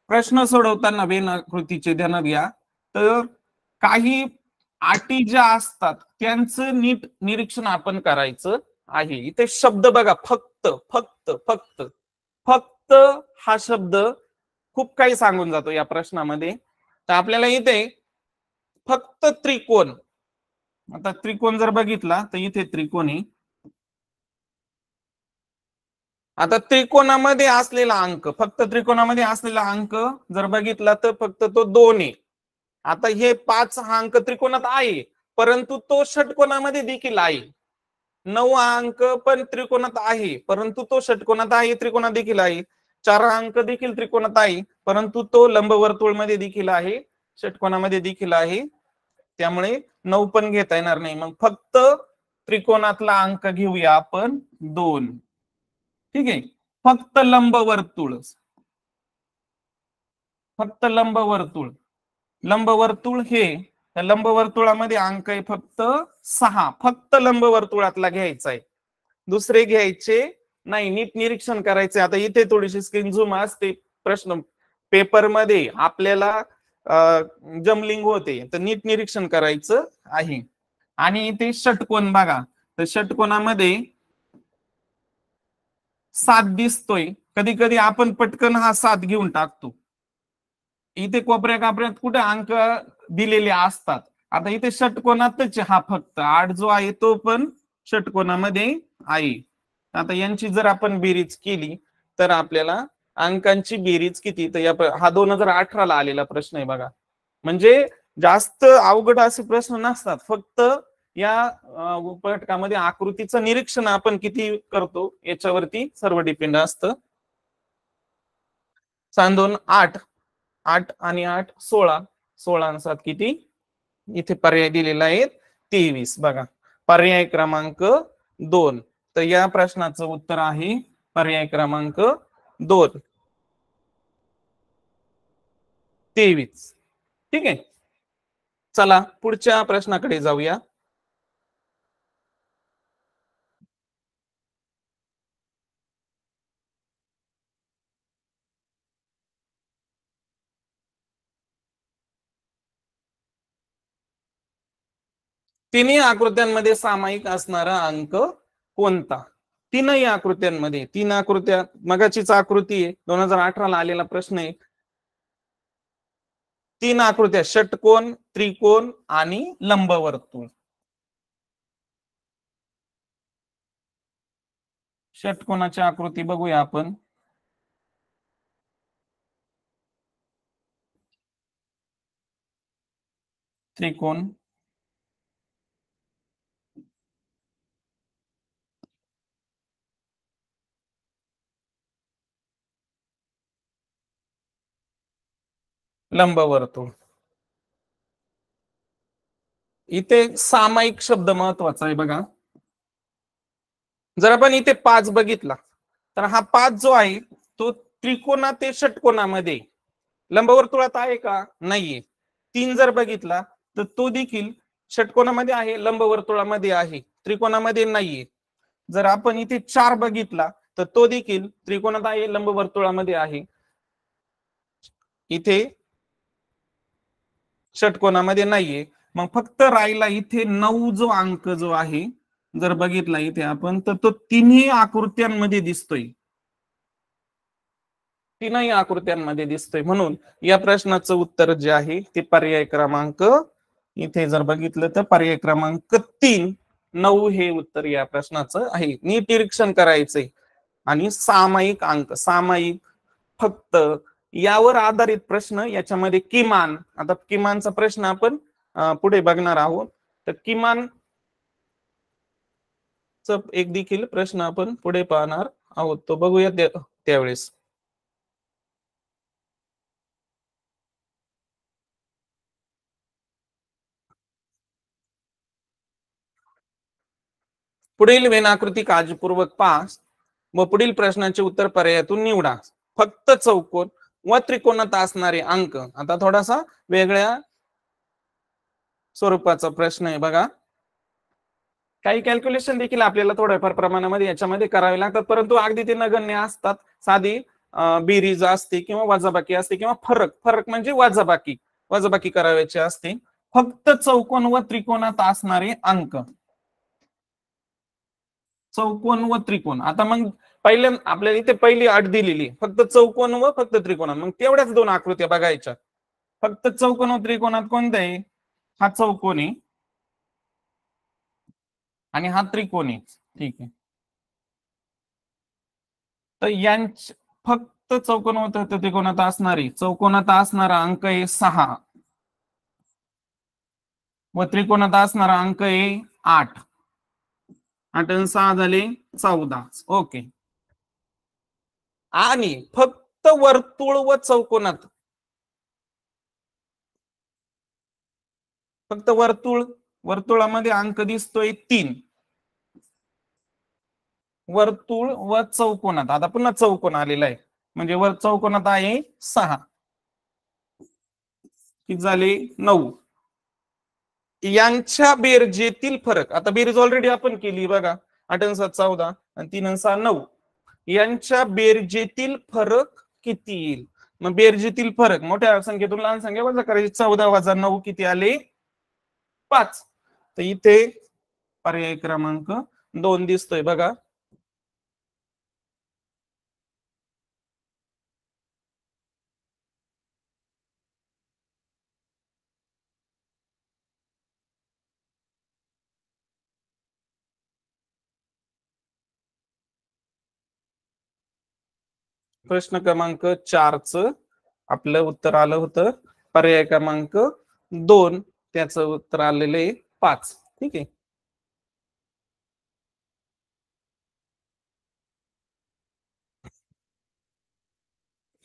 प्रश्न सोडवताना वेन आकृतीचे ध्यान घ्या तर काही आटी ज्या असतात त्यांचं नीट निरीक्षण आपण करायचं आहे इथे शब्द बघा फक्त फक्त फक्त फक्त हा शब्द खूप काही सांगून जातो या प्रश्नामध्ये तर आपल्याला इथे फक्त त्रिकोण आता त्रिकोण जर बघितला तर इथे त्रिकोणी आता त्रिकोणामध्ये असलेला अंक फक्त त्रिकोणामध्ये असलेला अंक जर बघितला तर फक्त तो दोन आहे आता हे पाच हा अंक त्रिकोणात आहे परंतु तो षटकोणामध्ये देखील आहे नऊ अंक पण त्रिकोणात आहे परंतु तो षटकोणात आहे त्रिकोणात देखील आहे चार अंक देखील त्रिकोणात आहे परंतु तो लंबवर्तुळ मध्ये देखील आहे षटकोणामध्ये देखील आहे त्यामुळे नऊ पण घेता येणार नाही मग फक्त त्रिकोणातला अंक घेऊया आपण दोन ठीक आहे फक्त लंबवर्तुळ फक्त लंबवर्तुळ लंबवर्तुळ हे लंबवर्तुळामध्ये अंक आहे फक्त सहा फक्त लंबवर्तुळातला घ्यायचा आहे दुसरे घ्यायचे नाही नीट निरीक्षण करायचं आता इथे थोडीशी स्क्रीन झूम असते प्रश्न पेपरमध्ये आपल्याला जमलिंग होते तर नीट निरीक्षण करायचं आहे आणि इथे षटकोन बघा तर षटकोनामध्ये सात दिसतोय कधी कधी आपण पटकन हा सात घेऊन टाकतो इथे कोपऱ्या कापऱ्यात कुठे अंक दिलेले असतात आता इथे षटकोनातच हा फक्त आठ जो आहे तो पण षटकोनामध्ये आहे आता यांची जर आपण बेरीज केली तर आपल्याला अंकांची बेरीज किती तर या हा दोन हजार ला आलेला प्रश्न आहे बघा म्हणजे जास्त अवघड असे प्रश्न नसतात फक्त या उपघटकामध्ये आकृतीचं निरीक्षण आपण किती करतो याच्यावरती सर्व डिपेंड असतं सांदोन आठ आठ आणि आठ सोळा सोळा सात किती इथे पर्याय दिलेला आहे तेवीस बघा पर्याय क्रमांक दोन तर या प्रश्नाचं उत्तर आहे पर्याय क्रमांक दोन तेवीस ठीक आहे चला पुढच्या प्रश्नाकडे जाऊया तिन्ही आकृत्यांमध्ये सामायिक असणारा अंक कोणता तीनही आकृत्यांमध्ये तीन आकृत्या मगाचीच आकृती आहे दोन हजार अठराला आलेला प्रश्न आहे तीन आकृत्या षटकोन त्रिकोण आणि लंबवर्तुळ षटकोनाची आकृती बघूया आपण त्रिकोण लंबवर्तुळ इथे सामायिक शब्द महत्वाचा आहे बघा जर आपण इथे पाच बघितला तर हा पाच जो आहे तो त्रिकोणा ते षटकोणामध्ये लंबवर्तुळात आहे का नाहीये तीन जर बघितला तर तो देखील षटकोणामध्ये आहे लंबवर्तुळामध्ये आहे त्रिकोणामध्ये नाहीये जर आपण इथे चार बघितला तर तो देखील त्रिकोणात आहे लंबवर्तुळामध्ये आहे इथे षटकोनामध्ये नाहीये मग फक्त राहिला इथे नऊ जो अंक जो आहे जर बघितला इथे आपण तर तो तिन्ही आकृत्यांमध्ये दिसतोय तीनही आकृत्यांमध्ये दिसतोय म्हणून या प्रश्नाचं उत्तर जे आहे ते पर्याय क्रमांक इथे जर बघितलं तर पर्याय क्रमांक तीन नऊ हे उत्तर या प्रश्नाचं आहे नीट निरीक्षण करायचंय आणि सामायिक अंक सामायिक फक्त यावर आधारित प्रश्न याच्यामध्ये किमान आता किमानचा प्रश्न आपण पुढे बघणार आहोत तर किमान एक देखील प्रश्न आपण पुढे पाहणार आहोत तो बघूया त्यावेळेस पुढील वेनाकृती काळजीपूर्वक पास व पुढील प्रश्नाचे उत्तर पर्यायातून निवडा फक्त चौकोन व त्रिकोणात असणारे अंक आता थोडासा वेगळ्या स्वरूपाचा प्रश्न आहे बघा काही कॅल्क्युलेशन देखील आपल्याला थोड्याफार प्रमाणामध्ये याच्यामध्ये करावे लागतात परंतु अगदी ते नगण्य असतात साधी बिरीज असते किंवा वजाबाकी असते किंवा फरक फरक म्हणजे वजाबाकी वजाबाकी करावयाची असते फक्त चौकोन व त्रिकोणात असणारे अंक चौकोन व त्रिकोण आता मग पहिल्या आपल्याला इथे पहिली आठ दिलेली फक्त चौकोन व फक्त त्रिकोणात मग तेवढ्याच दोन आकृत्या बघायच्या फक्त चौकोन व त्रिकोणात कोणता आहे हा चौकोन आहे आणि हा त्रिकोण आहे ठीक आहे तर यांच फक्त चौकोन व त्रिकोणात असणारी चौकोनात असणारा अंक आहे सहा व त्रिकोणात असणारा अंक आहे आठ आठ सहा झाले चौदा ओके आणि फक्त वर्तुळ व चौकोनात फक्त वर्तुळ वर्तुळामध्ये अंक दिसतोय तीन वर्तुळ व चौकोनात आता पुन्हा चौकोन आलेला आहे म्हणजे वर चौकोनात आहे सहा किती झाले नऊ यांच्या बेरजेतील फरक आता बेरीज ऑलरेडी आपण केली बघा आठ सात चौदा आणि तीन सहा नऊ यांच्या बेरजेतील फरक किती येईल मग बेरजेतील फरक मोठ्या संख्येतून लहान संख्या वजा करायची चौदा वजा नऊ किती आले पाच तर इथे पर्याय क्रमांक दोन दिसतोय बघा प्रश्न क्रमांक चारच आपलं उत्तर आलं होतं पर्याय क्रमांक दोन त्याचं उत्तर आलेलं आहे पाच ठीक आहे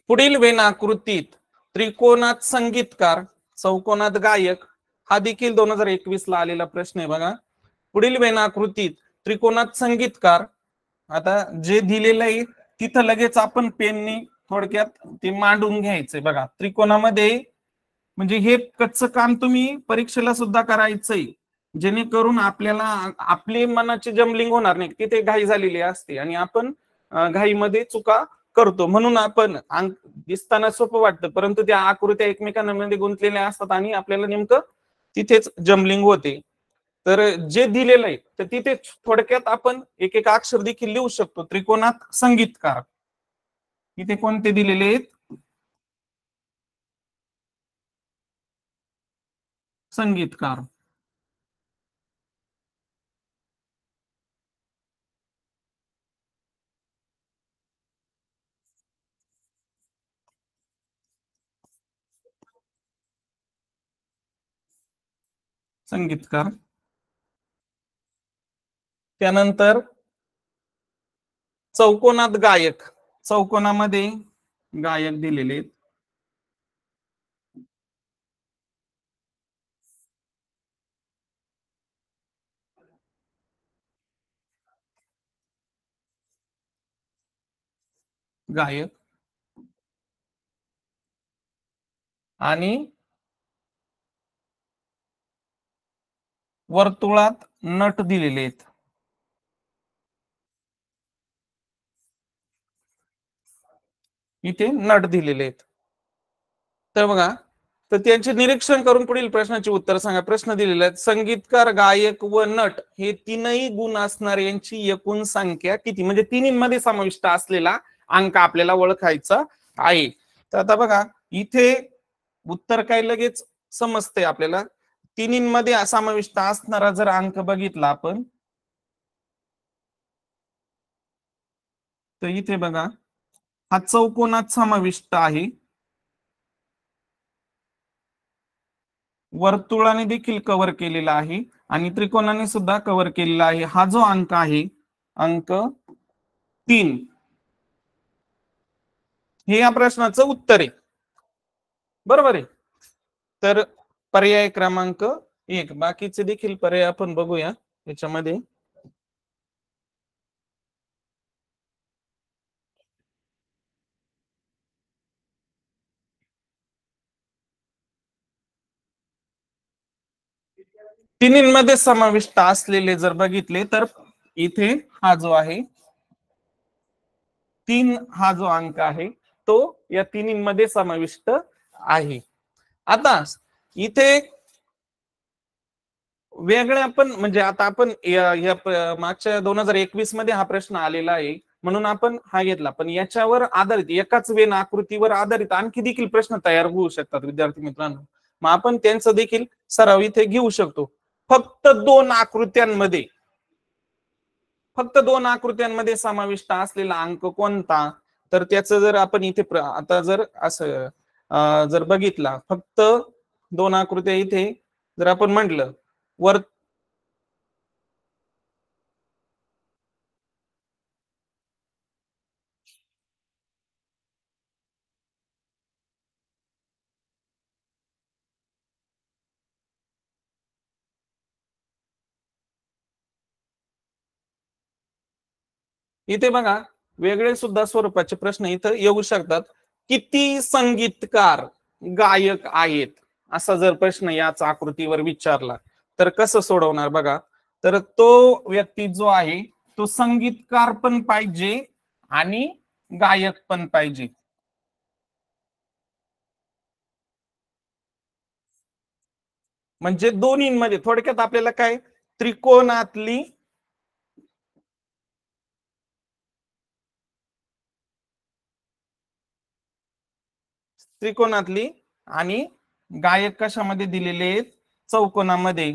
पुढील वेनाकृतीत त्रिकोणात संगीतकार चौकोनात गायक हा देखील दोन हजार एकवीस ला आलेला प्रश्न आहे बघा पुढील वेनाकृतीत त्रिकोणात संगीतकार आता जे दिलेलं आहे तिथं लगेच आपण पेननी थोडक्यात ते मांडून घ्यायचंय बघा त्रिकोणामध्ये म्हणजे हे कच्चं काम तुम्ही परीक्षेला सुद्धा करायचंय जेणेकरून आपल्याला आपले मनाची जमलिंग होणार नाही तिथे घाई झालेली असते आणि आपण घाईमध्ये चुका करतो म्हणून आपण दिसताना सोपं वाटतं परंतु त्या आकृत्या एकमेकांमध्ये गुंतलेल्या असतात आणि आपल्याला नेमकं तिथेच जमलिंग होते तर जे दिलेलं आहे तर तिथे थोडक्यात आपण एक एक अक्षर देखील लिहू शकतो त्रिकोणात संगीतकार इथे कोणते दिलेले आहेत संगीतकार संगीतकार त्यानंतर चौकोनात गायक चौकोनामध्ये गायक दिलेले गायक आणि वर्तुळात नट दिलेले आहेत इथे नट दिलेले आहेत तर बघा तर त्यांचे निरीक्षण करून पुढील प्रश्नाचे उत्तर सांगा प्रश्न दिलेले आहेत संगीतकार गायक व नट हे तीनही गुण यांची एकूण संख्या किती म्हणजे तिन्हीमध्ये समाविष्ट असलेला अंक आपल्याला ओळखायचा आहे तर आता बघा इथे उत्तर काय लगेच समजते आपल्याला तिन्हीमध्ये समाविष्ट असणारा जर अंक बघितला आपण तर इथे बघा हा चौकोनात समाविष्ट आहे वर्तुळाने देखील कव्हर केलेला आहे आणि त्रिकोणाने सुद्धा कव्हर केलेला आहे हा जो अंक आहे अंक तीन हे या प्रश्नाचं उत्तर आहे बरोबर आहे तर पर्याय क्रमांक एक बाकीचे देखील पर्याय आपण बघूया याच्यामध्ये तिन्हीमध्ये समाविष्ट असलेले जर बघितले तर इथे हा जो आहे तीन हा जो अंक आहे तो या तिन्हीमध्ये समाविष्ट आहे आता इथे वेगळ्या पण म्हणजे आता आपण मागच्या दोन हजार एकवीस मध्ये हा प्रश्न आलेला आहे म्हणून आपण हा घेतला पण याच्यावर आधारित एकाच वेन आकृतीवर आधारित आणखी देखील प्रश्न तयार होऊ शकतात विद्यार्थी मित्रांनो मग आपण त्यांचं देखील सराव इथे घेऊ शकतो फक्त दोन आकृत्यांमध्ये फक्त दोन आकृत्यांमध्ये समाविष्ट असलेला अंक कोणता तर त्याचं जर आपण इथे आता जर असं जर बघितला फक्त दोन आकृत्या इथे जर आपण म्हटलं वर इथे बघा वेगळे सुद्धा स्वरूपाचे प्रश्न इथं येऊ शकतात किती संगीतकार गायक आहेत असा जर प्रश्न याच आकृतीवर विचारला तर कसं सोडवणार बघा तर तो व्यक्ती जो आहे तो संगीतकार पण पाहिजे आणि गायक पण पाहिजे म्हणजे दोन्हीमध्ये थोडक्यात आपल्याला काय त्रिकोणातली त्रिकोणातली आणि गायक कशामध्ये दिलेले आहेत चौकोनामध्ये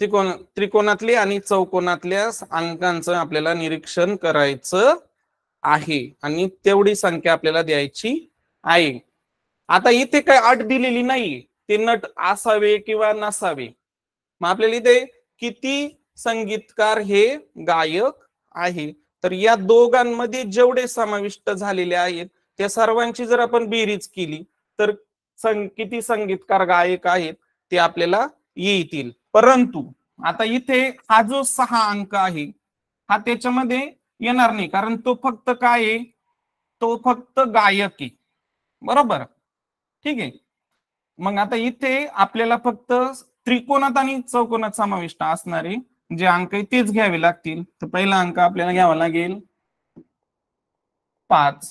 त्रिकोण त्रिकोणातली आणि चौकोनातल्या अंकांचं आपल्याला निरीक्षण करायचं आहे आणि तेवढी संख्या आपल्याला द्यायची आहे आता इथे काय अट दिलेली नाही ते नट असावे किंवा नसावे मग आपल्याला इथे किती संगीतकार हे गायक आहे तर या दोघांमध्ये जेवढे समाविष्ट झालेले आहेत त्या सर्वांची जर आपण बेरीज केली तर संग किती संगीतकार गायक आहेत ते आपल्याला येतील परंतु आता इथे हा जो सहा अंक आहे हा त्याच्यामध्ये येणार नाही कारण तो फक्त काय आहे तो फक्त गायक आहे बरोबर ठीक आहे मग आता इथे आपल्याला फक्त त्रिकोणात आणि चौकोनात समाविष्ट असणारे जे अंक आहे तेच घ्यावे लागतील तर पहिला अंक आपल्याला घ्यावा लागेल पाच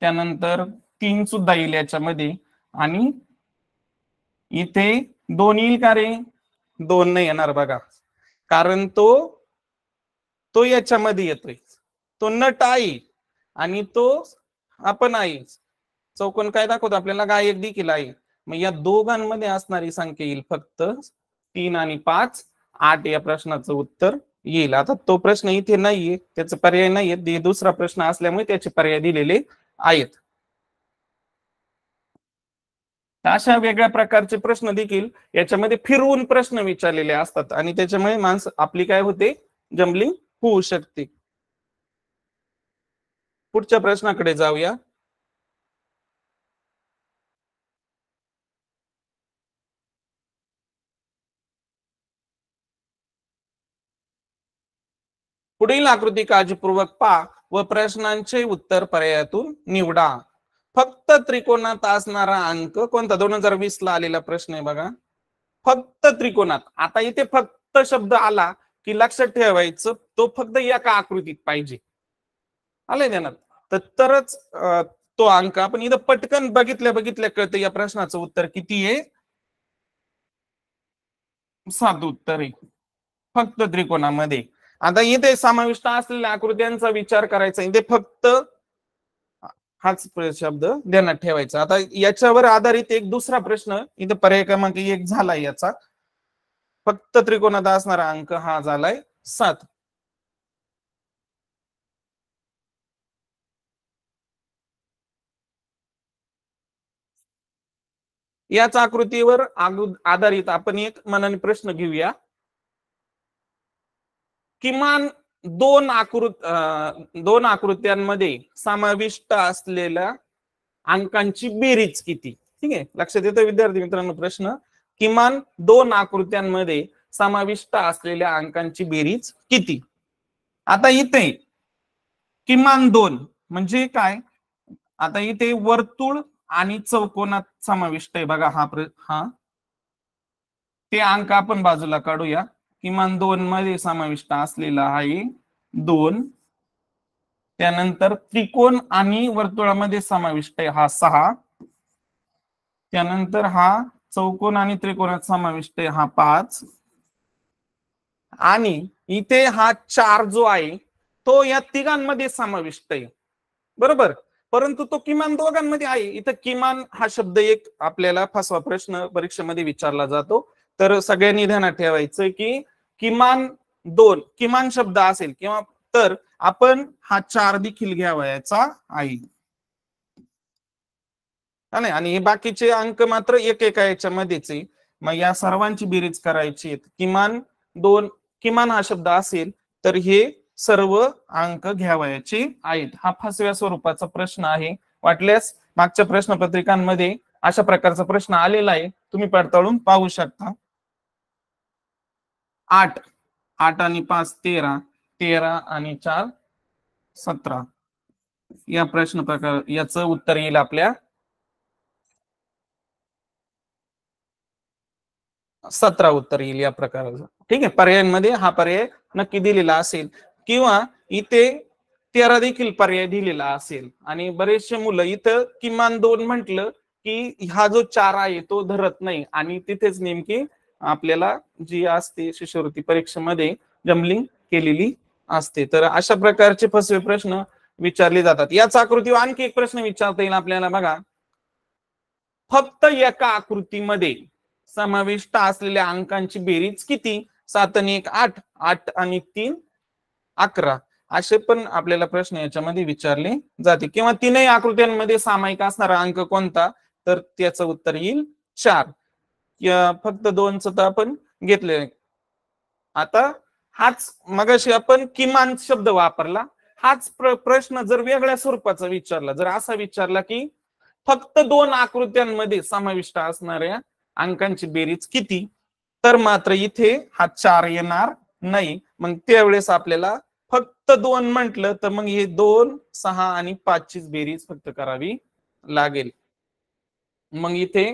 त्यानंतर तीन सुद्धा येईल याच्यामध्ये आणि इथे दोन येईल का रे दोन नाही येणार बघा कारण तो तो याच्यामध्ये येतोय तो नट आई आणि तो आपण आईच चौकोन काय दाखवतो आपल्याला गाय एक देखील आहे मग या दोघांमध्ये असणारी संख्या येईल फक्त तीन आणि पाच आठ या प्रश्नाचं उत्तर येईल आता तो प्रश्न इथे नाहीये त्याचा पर्याय नाहीये दुसरा प्रश्न असल्यामुळे त्याचे पर्याय दिलेले आहेत अशा वेगळ्या प्रकारचे प्रश्न देखील याच्यामध्ये फिरवून प्रश्न विचारलेले असतात आणि त्याच्यामुळे माणसं आपली काय होते जमली होऊ शकते पुढच्या प्रश्नाकडे जाऊया पुढील आकृती काळजीपूर्वक पा व प्रश्नांचे उत्तर पर्यायातून निवडा फक्त त्रिकोणात असणारा अंक कोणता दोन हजार वीस ला आलेला प्रश्न आहे बघा फक्त त्रिकोणात आता इथे फक्त शब्द आला की लक्षात ठेवायचं तो फक्त का आकृतीत पाहिजे आलंय ध्यानात तरच तो अंक आपण इथं पटकन बघितल्या बघितल्या कळतं या प्रश्नाचं उत्तर किती आहे साधं उत्तर आहे फक्त त्रिकोणामध्ये आता इथे समाविष्ट असलेल्या आकृत्यांचा विचार करायचा इथे फक्त हाच शब्द ध्यानात ठेवायचा आता याच्यावर आधारित एक दुसरा प्रश्न इथे पर्याय क्रमांक एक झाला याचा फक्त त्रिकोणात असणारा अंक हा झालाय सात याच आकृतीवर आधारित आपण एक मनाने प्रश्न घेऊया किमान दोन आकृत दोन आकृत्यांमध्ये समाविष्ट असलेल्या अंकांची बेरीज किती ठीक आहे लक्षात येतं विद्यार्थी मित्रांनो प्रश्न किमान दोन आकृत्यांमध्ये समाविष्ट असलेल्या अंकांची बेरीज किती आता इथे किमान दोन म्हणजे काय आता इथे वर्तुळ आणि चौकोनात समाविष्ट आहे बघा हा हा ते अंक आपण बाजूला काढूया किमान दोन मध्ये समाविष्ट असलेला आहे दोन त्यानंतर त्रिकोण आणि वर्तुळामध्ये समाविष्ट आहे हा सहा त्यानंतर हा चौकोन आणि त्रिकोणात समाविष्ट आहे हा पाच आणि इथे हा चार जो आहे तो या तिघांमध्ये समाविष्ट आहे बरोबर परंतु तो किमान दोघांमध्ये आहे इथं किमान हा शब्द एक आपल्याला फसवा प्रश्न परीक्षेमध्ये विचारला जातो तर सगळ्यांनी ध्यानात ठेवायचं की किमान दोन किमान शब्द असेल किंवा तर आपण हा चार देखील घ्यावयाचा आहे नाही आणि हे बाकीचे अंक मात्र एक एका याच्यामध्येच आहे मग या सर्वांची बेरीज करायची किमान दोन किमान हा शब्द असेल तर हे सर्व अंक घ्यावायचे आहेत हा फसव्या स्वरूपाचा प्रश्न आहे वाटल्यास मागच्या प्रश्नपत्रिकांमध्ये अशा प्रकारचा प्रश्न आलेला आहे तुम्ही पडताळून पाहू शकता आठ आठ आणि पाच तेरा तेरा आणि चार सतरा या प्रश्न प्रकार याच उत्तर येईल आपल्या सतरा उत्तर येईल या प्रकाराचं ठीक आहे पर्यायांमध्ये हा पर्याय नक्की दिलेला असेल किंवा इथे तेरा देखील पर्याय दिलेला असेल आणि बरेचसे मुलं इथं किमान दोन म्हंटल की हा जो चारा आहे तो धरत नाही आणि तिथेच नेमकी आपल्याला जी असते शिष्यवृत्ती परीक्षेमध्ये जमलिंग केलेली असते तर अशा प्रकारचे फसवे प्रश्न विचारले जातात याच आकृतीवर आणखी एक प्रश्न विचारता येईल आपल्याला बघा फक्त एका आकृतीमध्ये समाविष्ट असलेल्या अंकांची बेरीज किती सात आणि एक आठ आठ आणि तीन अकरा असे पण आपल्याला प्रश्न याच्यामध्ये विचारले जाते किंवा तीनही आकृत्यांमध्ये सामायिक असणारा अंक कोणता तर त्याचं उत्तर येईल चार फक्त दोन तर आपण घेतले आता हाच मगाशी आपण किमान शब्द वापरला हाच प्रश्न जर वेगळ्या स्वरूपाचा विचारला जर असा विचारला की फक्त दोन आकृत्यांमध्ये समाविष्ट असणाऱ्या अंकांची बेरीज किती तर मात्र इथे हा चार येणार नाही मग त्यावेळेस आपल्याला फक्त दोन म्हटलं तर मग हे दोन सहा आणि पाचचीच बेरीज फक्त करावी लागेल मग इथे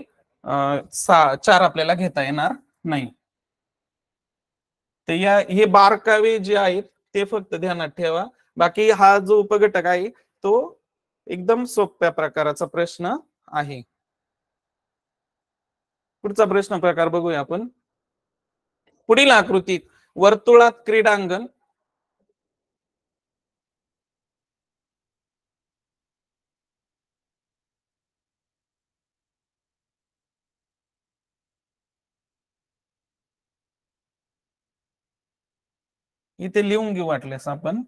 चार आपल्याला घेता येणार नाही तर या हे बारकावे जे आहेत ते फक्त ध्यानात ठेवा बाकी हा जो उपघटक आहे तो एकदम सोप्या प्रकाराचा प्रश्न आहे पुढचा प्रश्न प्रकार बघूया आपण पुढील आकृतीत वर्तुळात क्रीडांगण इथे लिहून घेऊ वाटल्यास आपण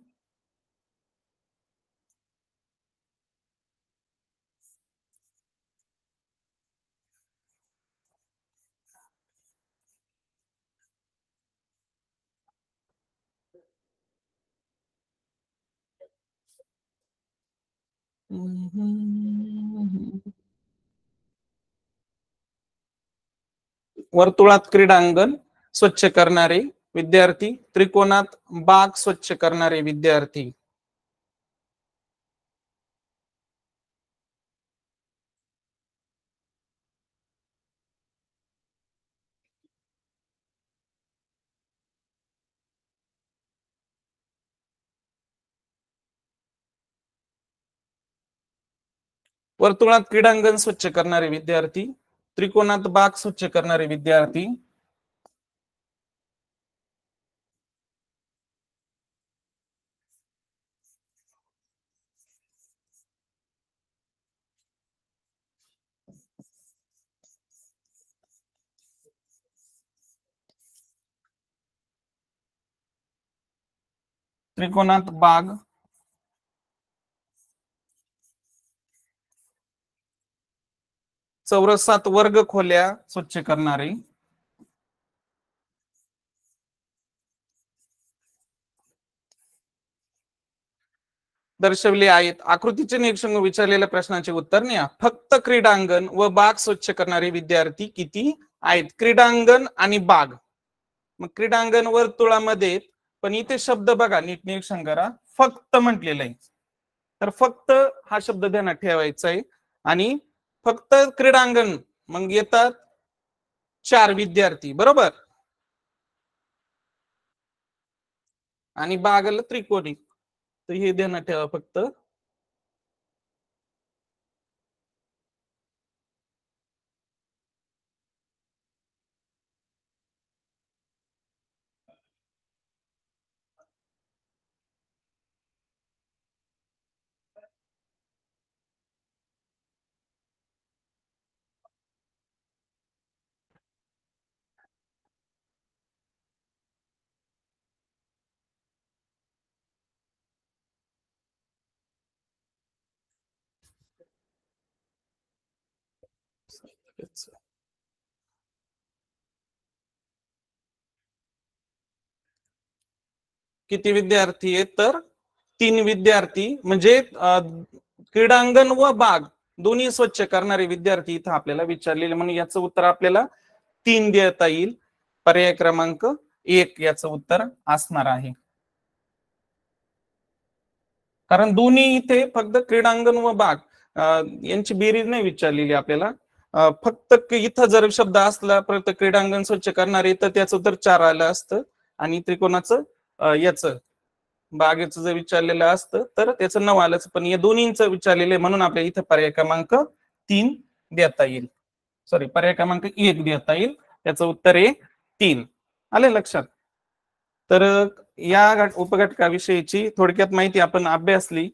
वर्तुळात क्रीडांगण स्वच्छ करणारे विद्यार्थी त्रिकोणात बाग स्वच्छ करणारे विद्यार्थी वर्तुणा क्रीडांगण स्वच्छ करणारे विद्यार्थी त्रिकोणात बाग स्वच्छ करणारे विद्यार्थी त्रिकोणात बाग चौरसात वर्ग खोल्या स्वच्छ करणारी दर्शवले आहेत आकृतीचे निरीक्षण विचारलेल्या प्रश्नाचे उत्तर न्या फक्त क्रीडांगण व बाग स्वच्छ करणारे विद्यार्थी किती आहेत क्रीडांगण आणि बाग मग क्रीडांगण वर्तुळामध्ये पण इथे शब्द बघा नीट निरीक्षण करा फक्त म्हटलेलं आहे तर फक्त हा शब्द ध्यानात ठेवायचा आहे आणि फक्त क्रीडांगण मग येतात चार विद्यार्थी बरोबर आणि बागल त्रिकोणी तर हे ध्यानात ठेवा फक्त किती विद्यार्थी आहेत तर तीन विद्यार्थी म्हणजे क्रीडांगण व बाग दोन्ही स्वच्छ करणारे विद्यार्थी इथं आपल्याला विचारलेले म्हणून याचं उत्तर आपल्याला तीन देता येईल पर्याय क्रमांक एक याच उत्तर असणार आहे कारण दोन्ही इथे फक्त क्रीडांगण व बाग यांची बेरीज नाही विचारलेली आपल्याला फक्त इथं जर शब्द असला परत क्रीडांगण स्वच्छ करणारे तर त्याचं उत्तर चार आलं असतं आणि त्रिकोणाचं याच बागेचं जर विचारलेलं असतं तर त्याचं नऊ आलंच पण या दोन्हींचं विचारलेलं आहे म्हणून आपल्या इथं पर्याय क्रमांक तीन देता येईल सॉरी पर्याय क्रमांक एक देता येईल त्याचं उत्तर आहे तीन आले लक्षात तर या उपघटकाविषयीची थोडक्यात माहिती आपण अभ्यासली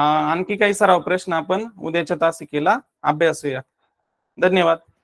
आणखी काही सराव प्रश्न आपण उद्याच्या तासिकेला अभ्यासूया धन्यवाद